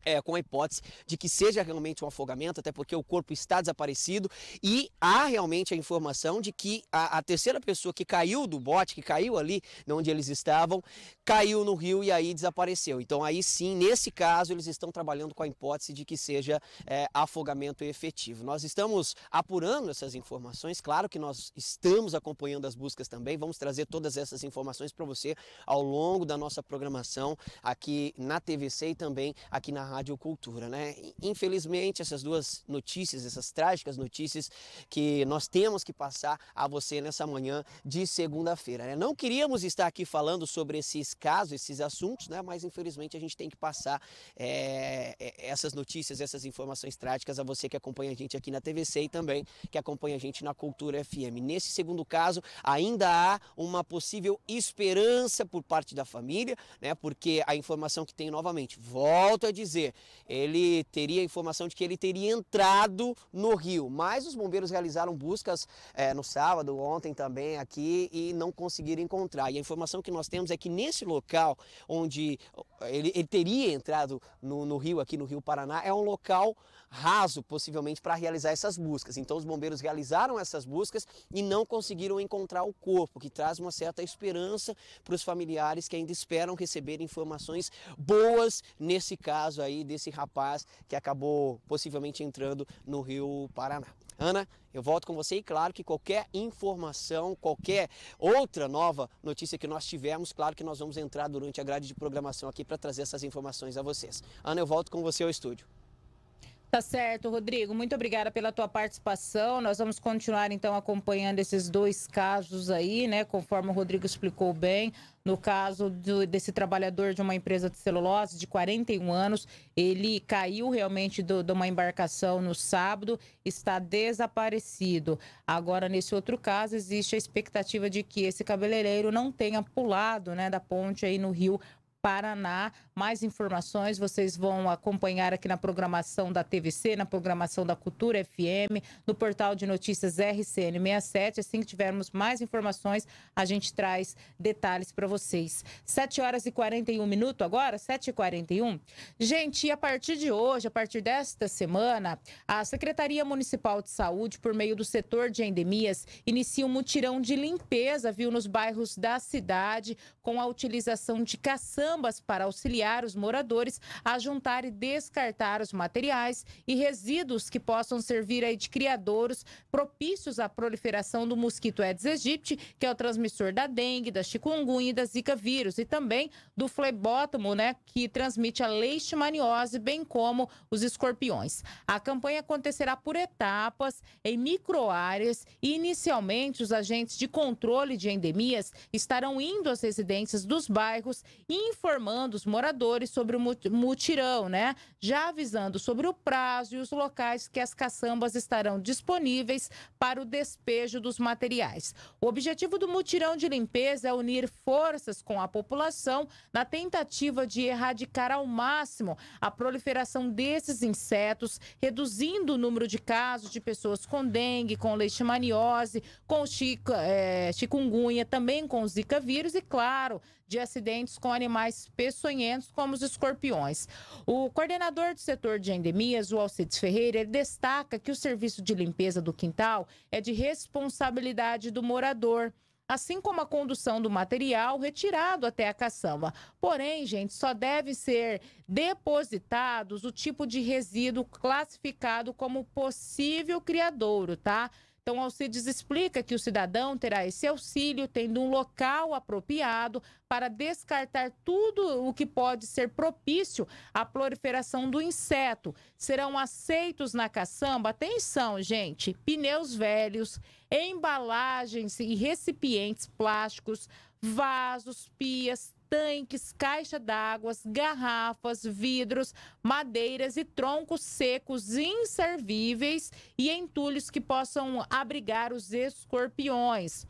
é, com a hipótese de que seja realmente um afogamento, até porque o corpo está desaparecido e há realmente a informação de que a, a terceira pessoa que caiu do bote, que caiu ali onde eles estavam, caiu no rio e aí desapareceu. Então aí sim, nesse caso, eles estão trabalhando com a hipótese de que seja é, afogamento efetivo. Nós estamos apurando essas informações, claro que nós estamos acompanhando as buscas também, vamos trazer todas essas informações para você ao longo da nossa programação aqui na TVC e também aqui na Rádio cultura né? Infelizmente, essas duas notícias, essas trágicas notícias que nós temos que passar a você nessa manhã de segunda-feira, né? Não queríamos estar aqui falando sobre esses casos, esses assuntos, né? Mas infelizmente a gente tem que passar é, é essas notícias, essas informações trágicas a você que acompanha a gente aqui na TVC e também que acompanha a gente na Cultura FM. Nesse segundo caso, ainda há uma possível esperança por parte da família, né? Porque a informação que tem novamente, volto a dizer dizer, ele teria a informação de que ele teria entrado no rio, mas os bombeiros realizaram buscas é, no sábado, ontem também aqui e não conseguiram encontrar. E a informação que nós temos é que nesse local onde é, ele, ele teria entrado no, no rio, aqui no Rio Paraná, é um local raso, possivelmente, para realizar essas buscas. Então, os bombeiros realizaram essas buscas e não conseguiram encontrar o corpo, que traz uma certa esperança para os familiares que ainda esperam receber informações boas nesse caso aí desse rapaz que acabou possivelmente entrando no Rio Paraná. Ana, eu volto com você e claro que qualquer informação, qualquer outra nova notícia que nós tivermos, claro que nós vamos entrar durante a grade de programação aqui para trazer essas informações a vocês. Ana, eu volto com você ao estúdio. Tá certo, Rodrigo. Muito obrigada pela tua participação. Nós vamos continuar então acompanhando esses dois casos aí, né? Conforme o Rodrigo explicou bem, no caso do, desse trabalhador de uma empresa de celulose de 41 anos, ele caiu realmente do, de uma embarcação no sábado, está desaparecido. Agora, nesse outro caso, existe a expectativa de que esse cabeleireiro não tenha pulado, né, da ponte aí no rio Paraná. Mais informações vocês vão acompanhar aqui na programação da TVC, na programação da Cultura FM, no portal de notícias RCN67. Assim que tivermos mais informações, a gente traz detalhes para vocês. 7 horas e 41 minutos agora, 7h41. Gente, a partir de hoje, a partir desta semana, a Secretaria Municipal de Saúde, por meio do setor de endemias, inicia um mutirão de limpeza, viu, nos bairros da cidade, com a utilização de caçamba ambas para auxiliar os moradores a juntar e descartar os materiais e resíduos que possam servir aí de criadouros propícios à proliferação do mosquito Aedes aegypti, que é o transmissor da dengue, da chikungunya e da zika vírus, e também do flebótomo, né, que transmite a leishmaniose, bem como os escorpiões. A campanha acontecerá por etapas, em microáreas, e inicialmente os agentes de controle de endemias estarão indo às residências dos bairros e informando os moradores sobre o mutirão, né? Já avisando sobre o prazo e os locais que as caçambas estarão disponíveis para o despejo dos materiais. O objetivo do mutirão de limpeza é unir forças com a população na tentativa de erradicar ao máximo a proliferação desses insetos, reduzindo o número de casos de pessoas com dengue, com leishmaniose, com chico, é, eh, chikungunya, também com zika vírus e, claro, de acidentes com animais peçonhentos, como os escorpiões. O coordenador do setor de endemias, o Alcides Ferreira, destaca que o serviço de limpeza do quintal é de responsabilidade do morador assim como a condução do material retirado até a caçamba. Porém, gente, só deve ser depositados o tipo de resíduo classificado como possível criadouro, tá? Então, Alcides explica que o cidadão terá esse auxílio tendo um local apropriado para descartar tudo o que pode ser propício à proliferação do inseto. Serão aceitos na caçamba, atenção, gente, pneus velhos, embalagens e recipientes plásticos, vasos, pias, tanques, caixa d'água, garrafas, vidros, madeiras e troncos secos inservíveis e entulhos que possam abrigar os escorpiões.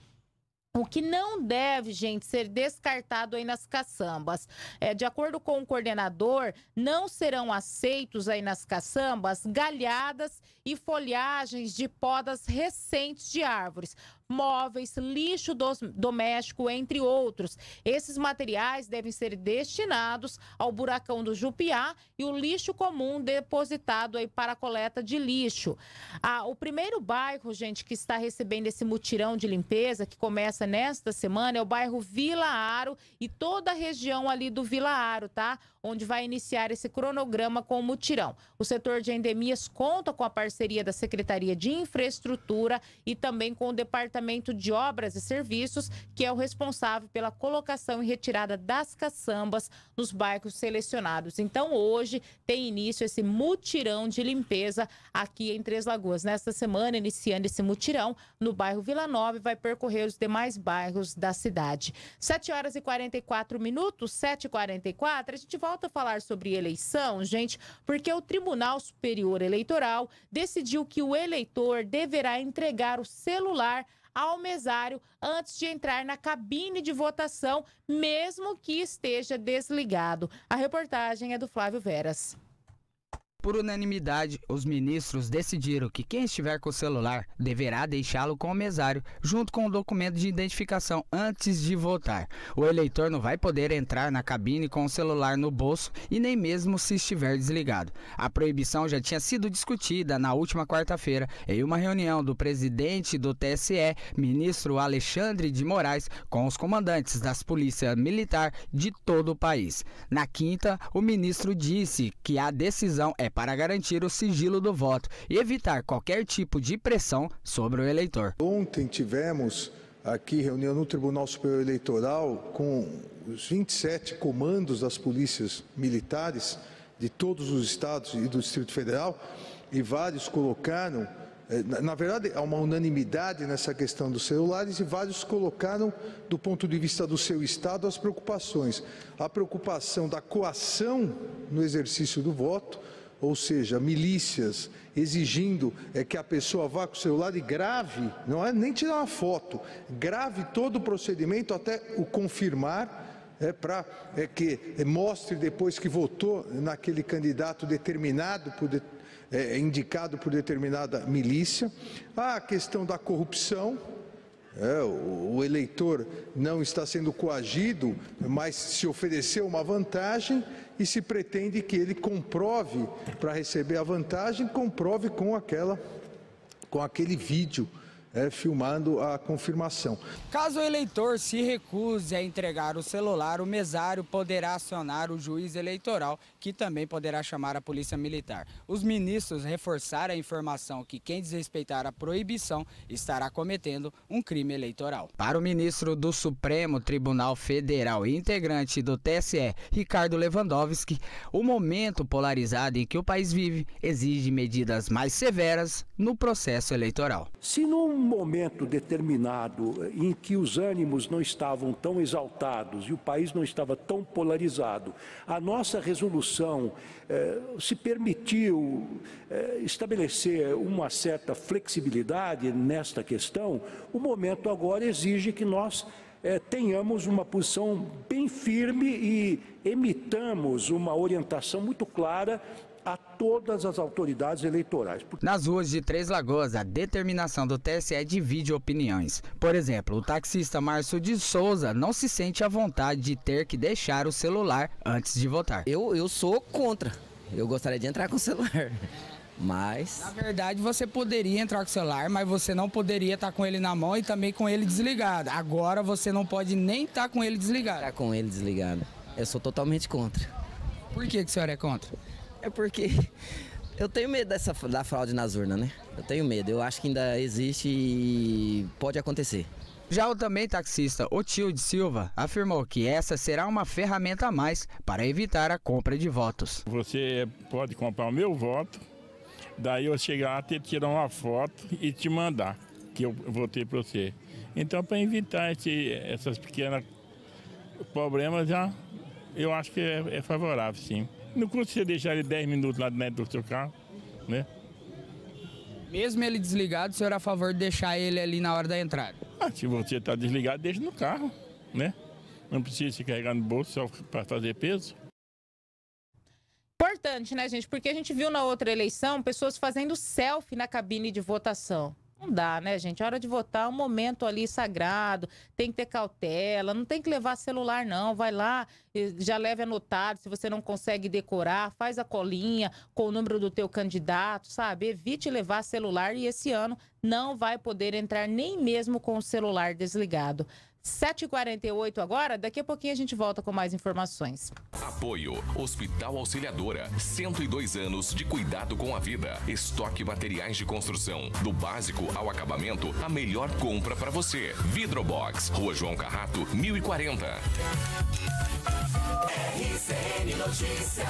O que não deve, gente, ser descartado aí nas caçambas. É, de acordo com o coordenador, não serão aceitos aí nas caçambas galhadas e folhagens de podas recentes de árvores móveis, lixo dos, doméstico, entre outros. Esses materiais devem ser destinados ao buracão do Jupiá e o lixo comum depositado aí para a coleta de lixo. Ah, o primeiro bairro, gente, que está recebendo esse mutirão de limpeza, que começa nesta semana, é o bairro Vila Aro e toda a região ali do Vila Aro, tá? onde vai iniciar esse cronograma com o mutirão. O setor de endemias conta com a parceria da Secretaria de Infraestrutura e também com o Departamento de Obras e Serviços, que é o responsável pela colocação e retirada das caçambas nos bairros selecionados. Então, hoje tem início esse mutirão de limpeza aqui em Três Lagoas. Nesta semana, iniciando esse mutirão no bairro Vila Nova, vai percorrer os demais bairros da cidade. 7 horas e 44 minutos, 7h44, a gente volta volta a falar sobre eleição, gente, porque o Tribunal Superior Eleitoral decidiu que o eleitor deverá entregar o celular ao mesário antes de entrar na cabine de votação, mesmo que esteja desligado. A reportagem é do Flávio Veras. Por unanimidade, os ministros decidiram que quem estiver com o celular deverá deixá-lo com o mesário, junto com o documento de identificação antes de votar. O eleitor não vai poder entrar na cabine com o celular no bolso e nem mesmo se estiver desligado. A proibição já tinha sido discutida na última quarta-feira em uma reunião do presidente do TSE, ministro Alexandre de Moraes, com os comandantes das polícias militar de todo o país. Na quinta, o ministro disse que a decisão é para garantir o sigilo do voto e evitar qualquer tipo de pressão sobre o eleitor. Ontem tivemos aqui reunião no Tribunal Superior Eleitoral com os 27 comandos das polícias militares de todos os estados e do Distrito Federal e vários colocaram eh, na verdade, há uma unanimidade nessa questão dos celulares e vários colocaram, do ponto de vista do seu Estado, as preocupações. A preocupação da coação no exercício do voto, ou seja, milícias exigindo é, que a pessoa vá com o celular e grave, não é nem tirar uma foto, grave todo o procedimento até o confirmar é para é que mostre depois que votou naquele candidato determinado por de, é, indicado por determinada milícia. A questão da corrupção, é, o, o eleitor não está sendo coagido, mas se ofereceu uma vantagem e se pretende que ele comprove para receber a vantagem, comprove com aquela, com aquele vídeo é, filmando a confirmação. Caso o eleitor se recuse a entregar o celular, o mesário poderá acionar o juiz eleitoral, que também poderá chamar a polícia militar. Os ministros reforçaram a informação que quem desrespeitar a proibição estará cometendo um crime eleitoral. Para o ministro do Supremo Tribunal Federal e integrante do TSE, Ricardo Lewandowski, o momento polarizado em que o país vive exige medidas mais severas no processo eleitoral. Se num momento determinado eh, em que os ânimos não estavam tão exaltados e o país não estava tão polarizado, a nossa resolução eh, se permitiu eh, estabelecer uma certa flexibilidade nesta questão, o momento agora exige que nós é, tenhamos uma posição bem firme e emitamos uma orientação muito clara a todas as autoridades eleitorais. Nas ruas de Três Lagoas, a determinação do TSE divide opiniões. Por exemplo, o taxista Márcio de Souza não se sente à vontade de ter que deixar o celular antes de votar. Eu, eu sou contra. Eu gostaria de entrar com o celular. Mas. Na verdade, você poderia entrar com o celular, mas você não poderia estar com ele na mão e também com ele desligado. Agora você não pode nem estar com ele desligado. Estar tá com ele desligado. Eu sou totalmente contra. Por que, que a senhora é contra? É porque eu tenho medo dessa, da fraude nas urnas, né? Eu tenho medo. Eu acho que ainda existe e pode acontecer. Já o também taxista Otil de Silva afirmou que essa será uma ferramenta a mais para evitar a compra de votos. Você pode comprar o meu voto, daí eu chegar até tirar uma foto e te mandar que eu votei para você. Então, para evitar esse, essas pequenas problemas, já, eu acho que é, é favorável, sim. Não custa você deixar ele 10 minutos lá dentro do seu carro, né? Mesmo ele desligado, o senhor é a favor de deixar ele ali na hora da entrada? Ah, se você está desligado, deixa no carro, né? Não precisa se carregar no bolso só para fazer peso. Importante, né, gente? Porque a gente viu na outra eleição pessoas fazendo selfie na cabine de votação. Não dá, né, gente? A hora de votar é um momento ali sagrado, tem que ter cautela, não tem que levar celular, não. Vai lá, já leve anotado, se você não consegue decorar, faz a colinha com o número do teu candidato, sabe? Evite levar celular e esse ano não vai poder entrar nem mesmo com o celular desligado. 7h48 agora, daqui a pouquinho a gente volta com mais informações. Apoio Hospital Auxiliadora, 102 anos de cuidado com a vida. Estoque materiais de construção, do básico ao acabamento, a melhor compra para você. Vidrobox, Rua João Carrato, 1040. RCN Notícias.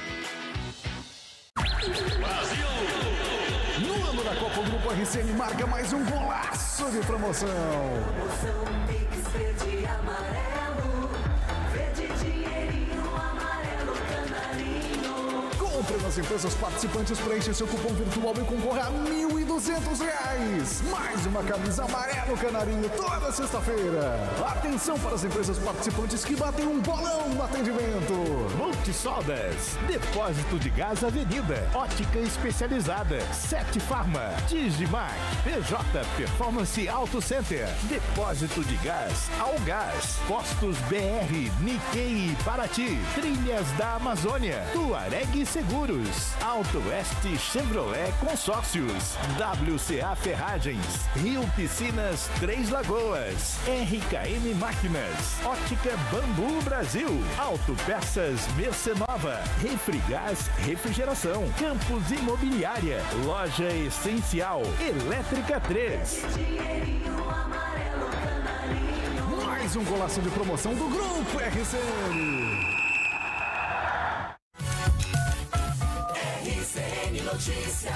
Brasil! No ano da Copa, o Grupo RCN marca mais um golaço de promoção. Promoção Mix Verde Amarelo. Compre nas empresas participantes, preencha seu cupom virtual e concorra a duzentos reais. Mais uma camisa amarelo canarinho toda sexta-feira. Atenção para as empresas participantes que batem um bolão no atendimento. Multisodas. Depósito de Gás Avenida, Ótica Especializada, Sete Farma, DigiMar. PJ Performance Auto Center, Depósito de Gás, Algás, Postos BR, Nikkei Paraty, Trilhas da Amazônia, Tuareg Seguro. Seguros, Auto Oeste Chevrolet Consórcios, WCA Ferragens, Rio Piscinas Três Lagoas, RKM Máquinas, Ótica Bambu Brasil, Auto Peças Mercenova, Refrigás Refrigeração, Campos Imobiliária, Loja Essencial, Elétrica 3. Mais um golaço de promoção do Grupo RCM. Notícias.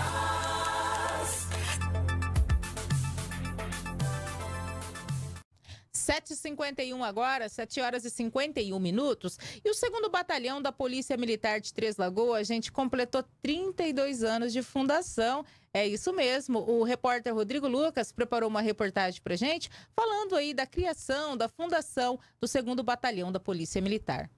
7h51 agora, 7 horas e 51 minutos. E o segundo batalhão da Polícia Militar de Três Lagoas, a gente completou 32 anos de fundação. É isso mesmo. O repórter Rodrigo Lucas preparou uma reportagem pra gente falando aí da criação da fundação do segundo batalhão da Polícia Militar.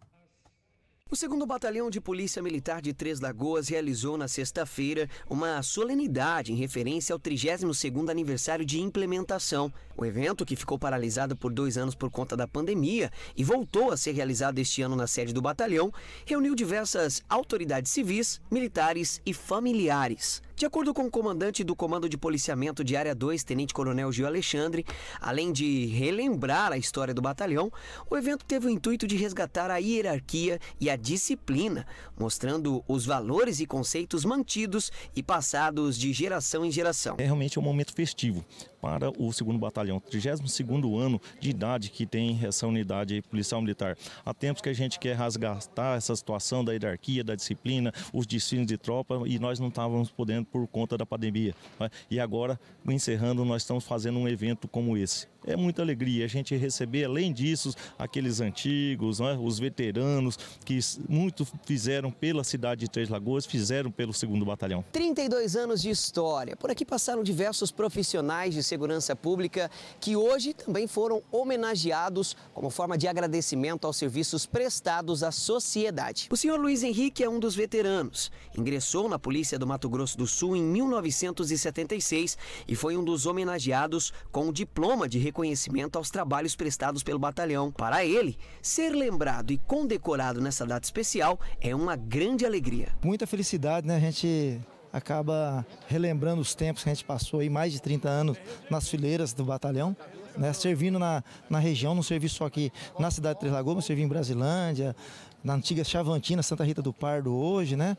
O segundo Batalhão de Polícia Militar de Três Lagoas realizou na sexta-feira uma solenidade em referência ao 32º aniversário de implementação. O evento, que ficou paralisado por dois anos por conta da pandemia e voltou a ser realizado este ano na sede do batalhão, reuniu diversas autoridades civis, militares e familiares. De acordo com o comandante do Comando de Policiamento de Área 2, Tenente Coronel Gil Alexandre, além de relembrar a história do batalhão, o evento teve o intuito de resgatar a hierarquia e a disciplina, mostrando os valores e conceitos mantidos e passados de geração em geração. É realmente um momento festivo para o 2 Batalhão, 32 ano de idade que tem essa unidade policial militar. Há tempos que a gente quer resgatar essa situação da hierarquia, da disciplina, os destinos de tropa e nós não estávamos podendo por conta da pandemia. Né? E agora, encerrando, nós estamos fazendo um evento como esse é muita alegria a gente receber, além disso, aqueles antigos, né, os veteranos que muito fizeram pela cidade de Três Lagoas, fizeram pelo 2 Batalhão. 32 anos de história. Por aqui passaram diversos profissionais de segurança pública que hoje também foram homenageados como forma de agradecimento aos serviços prestados à sociedade. O senhor Luiz Henrique é um dos veteranos. Ingressou na Polícia do Mato Grosso do Sul em 1976 e foi um dos homenageados com o diploma de reconhecimento reconhecimento aos trabalhos prestados pelo batalhão. Para ele, ser lembrado e condecorado nessa data especial é uma grande alegria. Muita felicidade, né? A gente acaba relembrando os tempos que a gente passou aí, mais de 30 anos nas fileiras do batalhão, né, servindo na, na região, não servi só aqui na cidade de Três Lagoas, mas servi em Brasilândia, na antiga Chavantina, Santa Rita do Pardo hoje, né?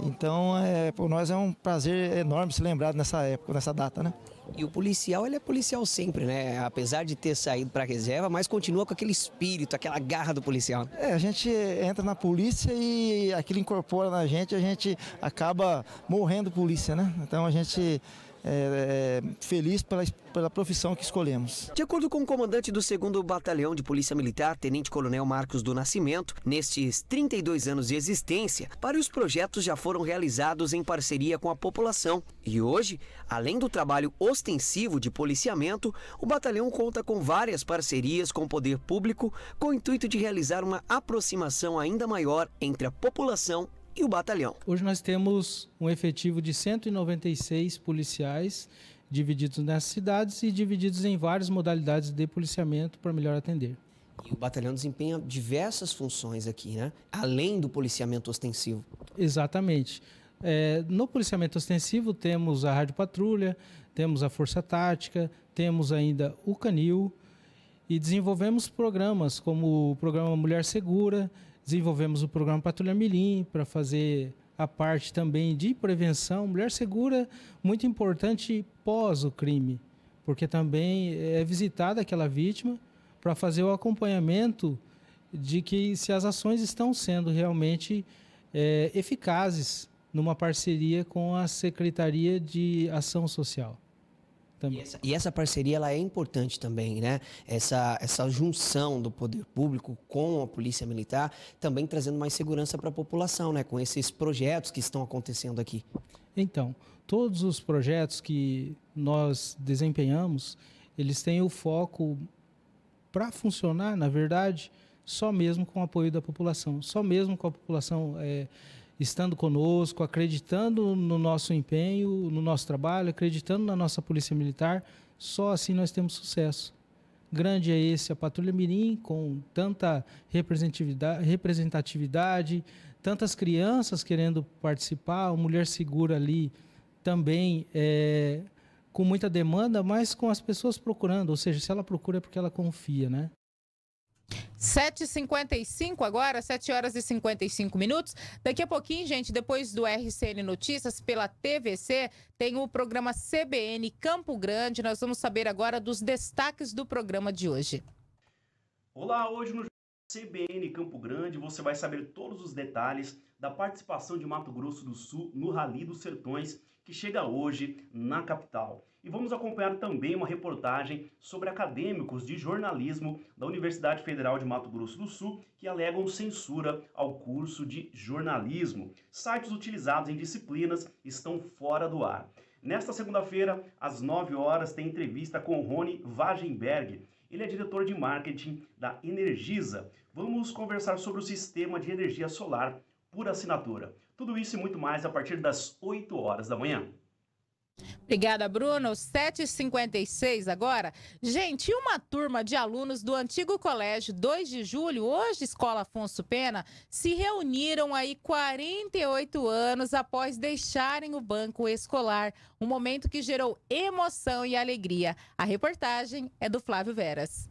Então, é, por nós é um prazer enorme ser lembrado nessa época, nessa data, né? E o policial, ele é policial sempre, né? Apesar de ter saído para reserva, mas continua com aquele espírito, aquela garra do policial. É, a gente entra na polícia e aquilo incorpora na gente, a gente acaba morrendo polícia, né? Então a gente é, é, feliz pela, pela profissão que escolhemos. De acordo com o comandante do 2 Batalhão de Polícia Militar, Tenente Coronel Marcos do Nascimento, nestes 32 anos de existência, vários projetos já foram realizados em parceria com a população. E hoje, além do trabalho ostensivo de policiamento, o batalhão conta com várias parcerias com o poder público, com o intuito de realizar uma aproximação ainda maior entre a população e o batalhão. Hoje nós temos um efetivo de 196 policiais divididos nessas cidades e divididos em várias modalidades de policiamento para melhor atender. E o batalhão desempenha diversas funções aqui, né? Além do policiamento ostensivo. Exatamente. É, no policiamento ostensivo temos a rádio patrulha, temos a força tática, temos ainda o canil e desenvolvemos programas como o programa Mulher Segura, desenvolvemos o programa Patrulha Mirim para fazer a parte também de prevenção. Mulher Segura, muito importante pós o crime, porque também é visitada aquela vítima para fazer o acompanhamento de que se as ações estão sendo realmente é, eficazes numa parceria com a Secretaria de Ação Social. E essa, e essa, parceria ela é importante também, né? Essa, essa junção do poder público com a polícia militar, também trazendo mais segurança para a população, né? Com esses projetos que estão acontecendo aqui. Então, todos os projetos que nós desempenhamos, eles têm o foco para funcionar, na verdade, só mesmo com o apoio da população, só mesmo com a população é, estando conosco, acreditando no nosso empenho, no nosso trabalho, acreditando na nossa Polícia Militar, só assim nós temos sucesso. Grande é esse a Patrulha Mirim, com tanta representatividade, representatividade tantas crianças querendo participar, o Mulher Segura ali também é, com muita demanda, mas com as pessoas procurando, ou seja, se ela procura é porque ela confia, né? 7h55 agora, 7 horas e 55 minutos. Daqui a pouquinho, gente, depois do RCN Notícias pela TVC, tem o programa CBN Campo Grande. Nós vamos saber agora dos destaques do programa de hoje. Olá, hoje no CBN Campo Grande você vai saber todos os detalhes da participação de Mato Grosso do Sul no Rally dos Sertões que chega hoje na capital. E vamos acompanhar também uma reportagem sobre acadêmicos de jornalismo da Universidade Federal de Mato Grosso do Sul que alegam censura ao curso de jornalismo. Sites utilizados em disciplinas estão fora do ar. Nesta segunda-feira, às 9 horas, tem entrevista com Rony Wagenberg. Ele é diretor de marketing da Energisa. Vamos conversar sobre o sistema de energia solar por assinatura. Tudo isso e muito mais a partir das 8 horas da manhã. Obrigada, Bruno. 7h56 agora. Gente, uma turma de alunos do antigo colégio 2 de julho, hoje Escola Afonso Pena, se reuniram aí 48 anos após deixarem o banco escolar. Um momento que gerou emoção e alegria. A reportagem é do Flávio Veras.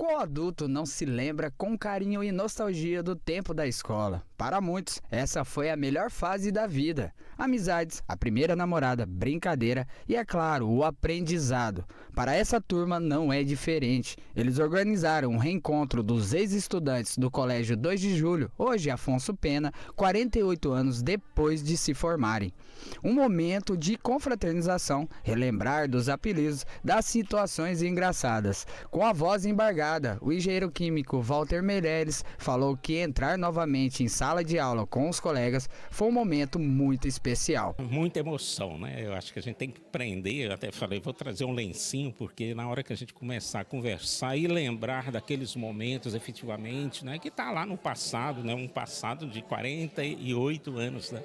Qual adulto não se lembra com carinho e nostalgia do tempo da escola? Para muitos, essa foi a melhor fase da vida. Amizades, a primeira namorada, brincadeira e, é claro, o aprendizado. Para essa turma não é diferente. Eles organizaram um reencontro dos ex-estudantes do Colégio 2 de Julho, hoje Afonso Pena, 48 anos depois de se formarem. Um momento de confraternização, relembrar dos apelidos, das situações engraçadas. Com a voz embargada, parada. O engenheiro químico Walter Meireles falou que entrar novamente em sala de aula com os colegas foi um momento muito especial. Muita emoção, né? Eu acho que a gente tem que prender, eu até falei, vou trazer um lencinho, porque na hora que a gente começar a conversar e lembrar daqueles momentos efetivamente, né? Que está lá no passado, né? Um passado de 48 anos, né?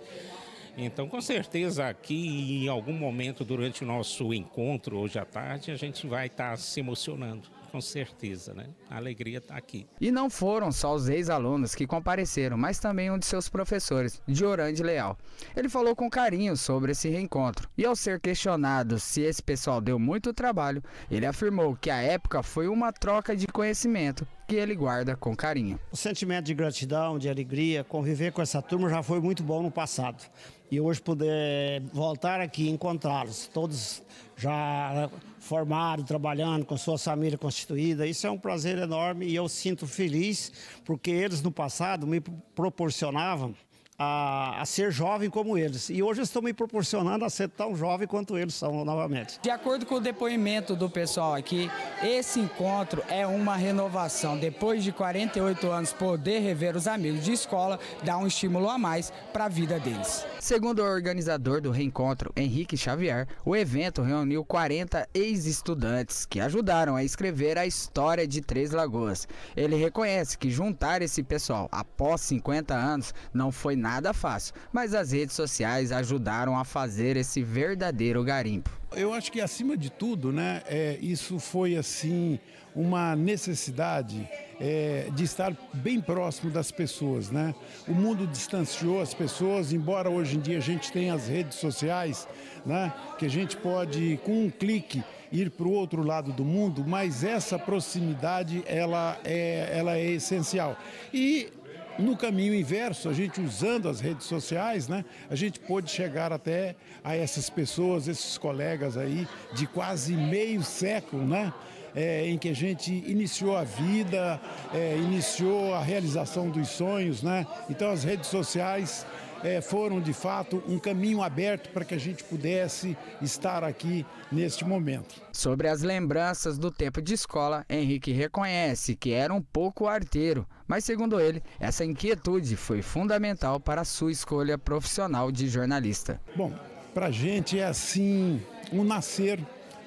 Então, com certeza, aqui em algum momento durante o nosso encontro hoje à tarde, a gente vai estar tá se emocionando com certeza, né? A alegria está aqui. E não foram só os ex-alunos que compareceram, mas também um de seus professores, Diorande Leal. Ele falou com carinho sobre esse reencontro. E ao ser questionado se esse pessoal deu muito trabalho, ele afirmou que a época foi uma troca de conhecimento que ele guarda com carinho. O sentimento de gratidão, de alegria, conviver com essa turma já foi muito bom no passado. E hoje poder voltar aqui e encontrá-los, todos já formado, trabalhando com sua família constituída. Isso é um prazer enorme e eu sinto feliz porque eles no passado me proporcionavam a, a, ser jovem como eles. E hoje estão me proporcionando a ser tão jovem quanto eles são novamente. De acordo com o depoimento do pessoal aqui, esse encontro é uma renovação. Depois de 48 anos, poder rever os amigos de escola dá um estímulo a mais para a vida deles. Segundo o organizador do reencontro, Henrique Xavier, o evento reuniu 40 ex-estudantes que ajudaram a escrever a história de Três Lagoas. Ele reconhece que juntar esse pessoal após 50 anos não foi nada nada fácil, mas as redes sociais ajudaram a fazer esse verdadeiro garimpo. Eu acho que acima de tudo, né, é, isso foi assim uma necessidade é, de estar bem próximo das pessoas, né? O mundo distanciou as pessoas, embora hoje em dia a gente tenha as redes sociais, né? Que a gente pode com um clique ir para o outro lado do mundo, mas essa proximidade ela é, ela é essencial. E no caminho inverso, a gente usando as redes sociais, né, a gente pôde chegar até a essas pessoas, esses colegas aí de quase meio século, né? É, em que a gente iniciou a vida, é, iniciou a realização dos sonhos, né? Então as redes sociais é, foram de fato um caminho aberto para que a gente pudesse estar aqui neste momento. Sobre as lembranças do tempo de escola, Henrique reconhece que era um pouco arteiro, mas, segundo ele, essa inquietude foi fundamental para a sua escolha profissional de jornalista. Bom, para a gente é assim um nascer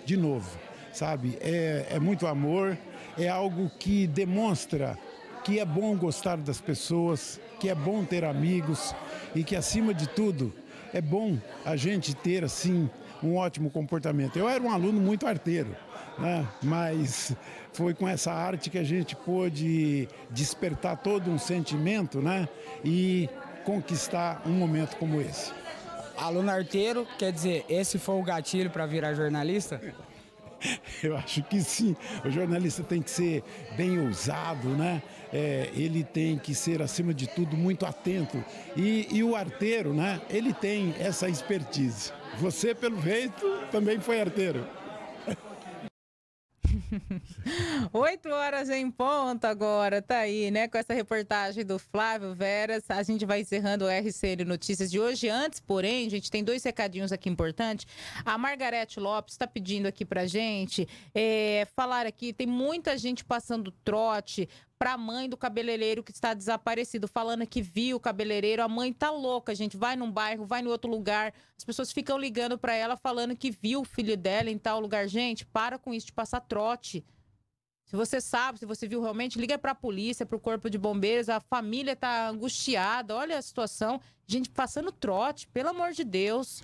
de novo, sabe? É, é muito amor, é algo que demonstra que é bom gostar das pessoas, que é bom ter amigos e que, acima de tudo, é bom a gente ter assim um ótimo comportamento. Eu era um aluno muito arteiro, né? mas foi com essa arte que a gente pôde despertar todo um sentimento né? e conquistar um momento como esse. Aluno arteiro, quer dizer, esse foi o gatilho para virar jornalista? Eu acho que sim. O jornalista tem que ser bem ousado, né? É, ele tem que ser, acima de tudo, muito atento. E, e o arteiro, né? Ele tem essa expertise. Você, pelo jeito, também foi arteiro. Oito horas em ponto agora, tá aí, né? Com essa reportagem do Flávio Veras, a gente vai encerrando o RCN Notícias de hoje. Antes, porém, a gente tem dois recadinhos aqui importantes. A Margarete Lopes está pedindo aqui pra gente é, falar aqui, tem muita gente passando trote para a mãe do cabeleireiro que está desaparecido, falando que viu o cabeleireiro, a mãe tá louca, gente, vai num bairro, vai no outro lugar, as pessoas ficam ligando para ela falando que viu o filho dela em tal lugar, gente, para com isso de passar trote. Se você sabe, se você viu realmente, liga para a polícia, para o corpo de bombeiros, a família tá angustiada, olha a situação, gente passando trote, pelo amor de Deus.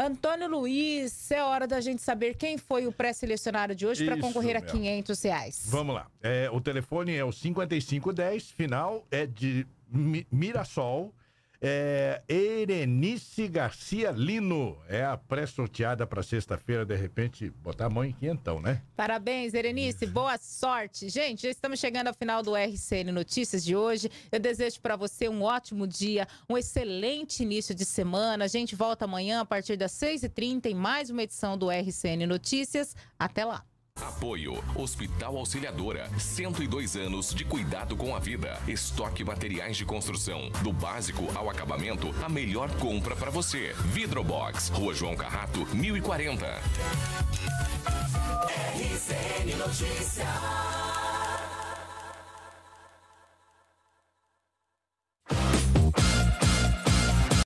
Antônio Luiz, é hora da gente saber quem foi o pré-selecionado de hoje para concorrer a 500 reais. Vamos lá. É, o telefone é o 5510, final é de Mirassol é, Erenice Garcia Lino é a pré-sorteada para sexta-feira, de repente, botar a mão em quentão, né? Parabéns, Erenice, boa sorte. Gente, já estamos chegando ao final do RCN Notícias de hoje. Eu desejo para você um ótimo dia, um excelente início de semana. A gente volta amanhã a partir das 6h30 em mais uma edição do RCN Notícias. Até lá! Apoio Hospital Auxiliadora, 102 anos de cuidado com a vida. Estoque materiais de construção, do básico ao acabamento, a melhor compra para você. Vidrobox, Rua João Carrato, 1040. RCN Notícias.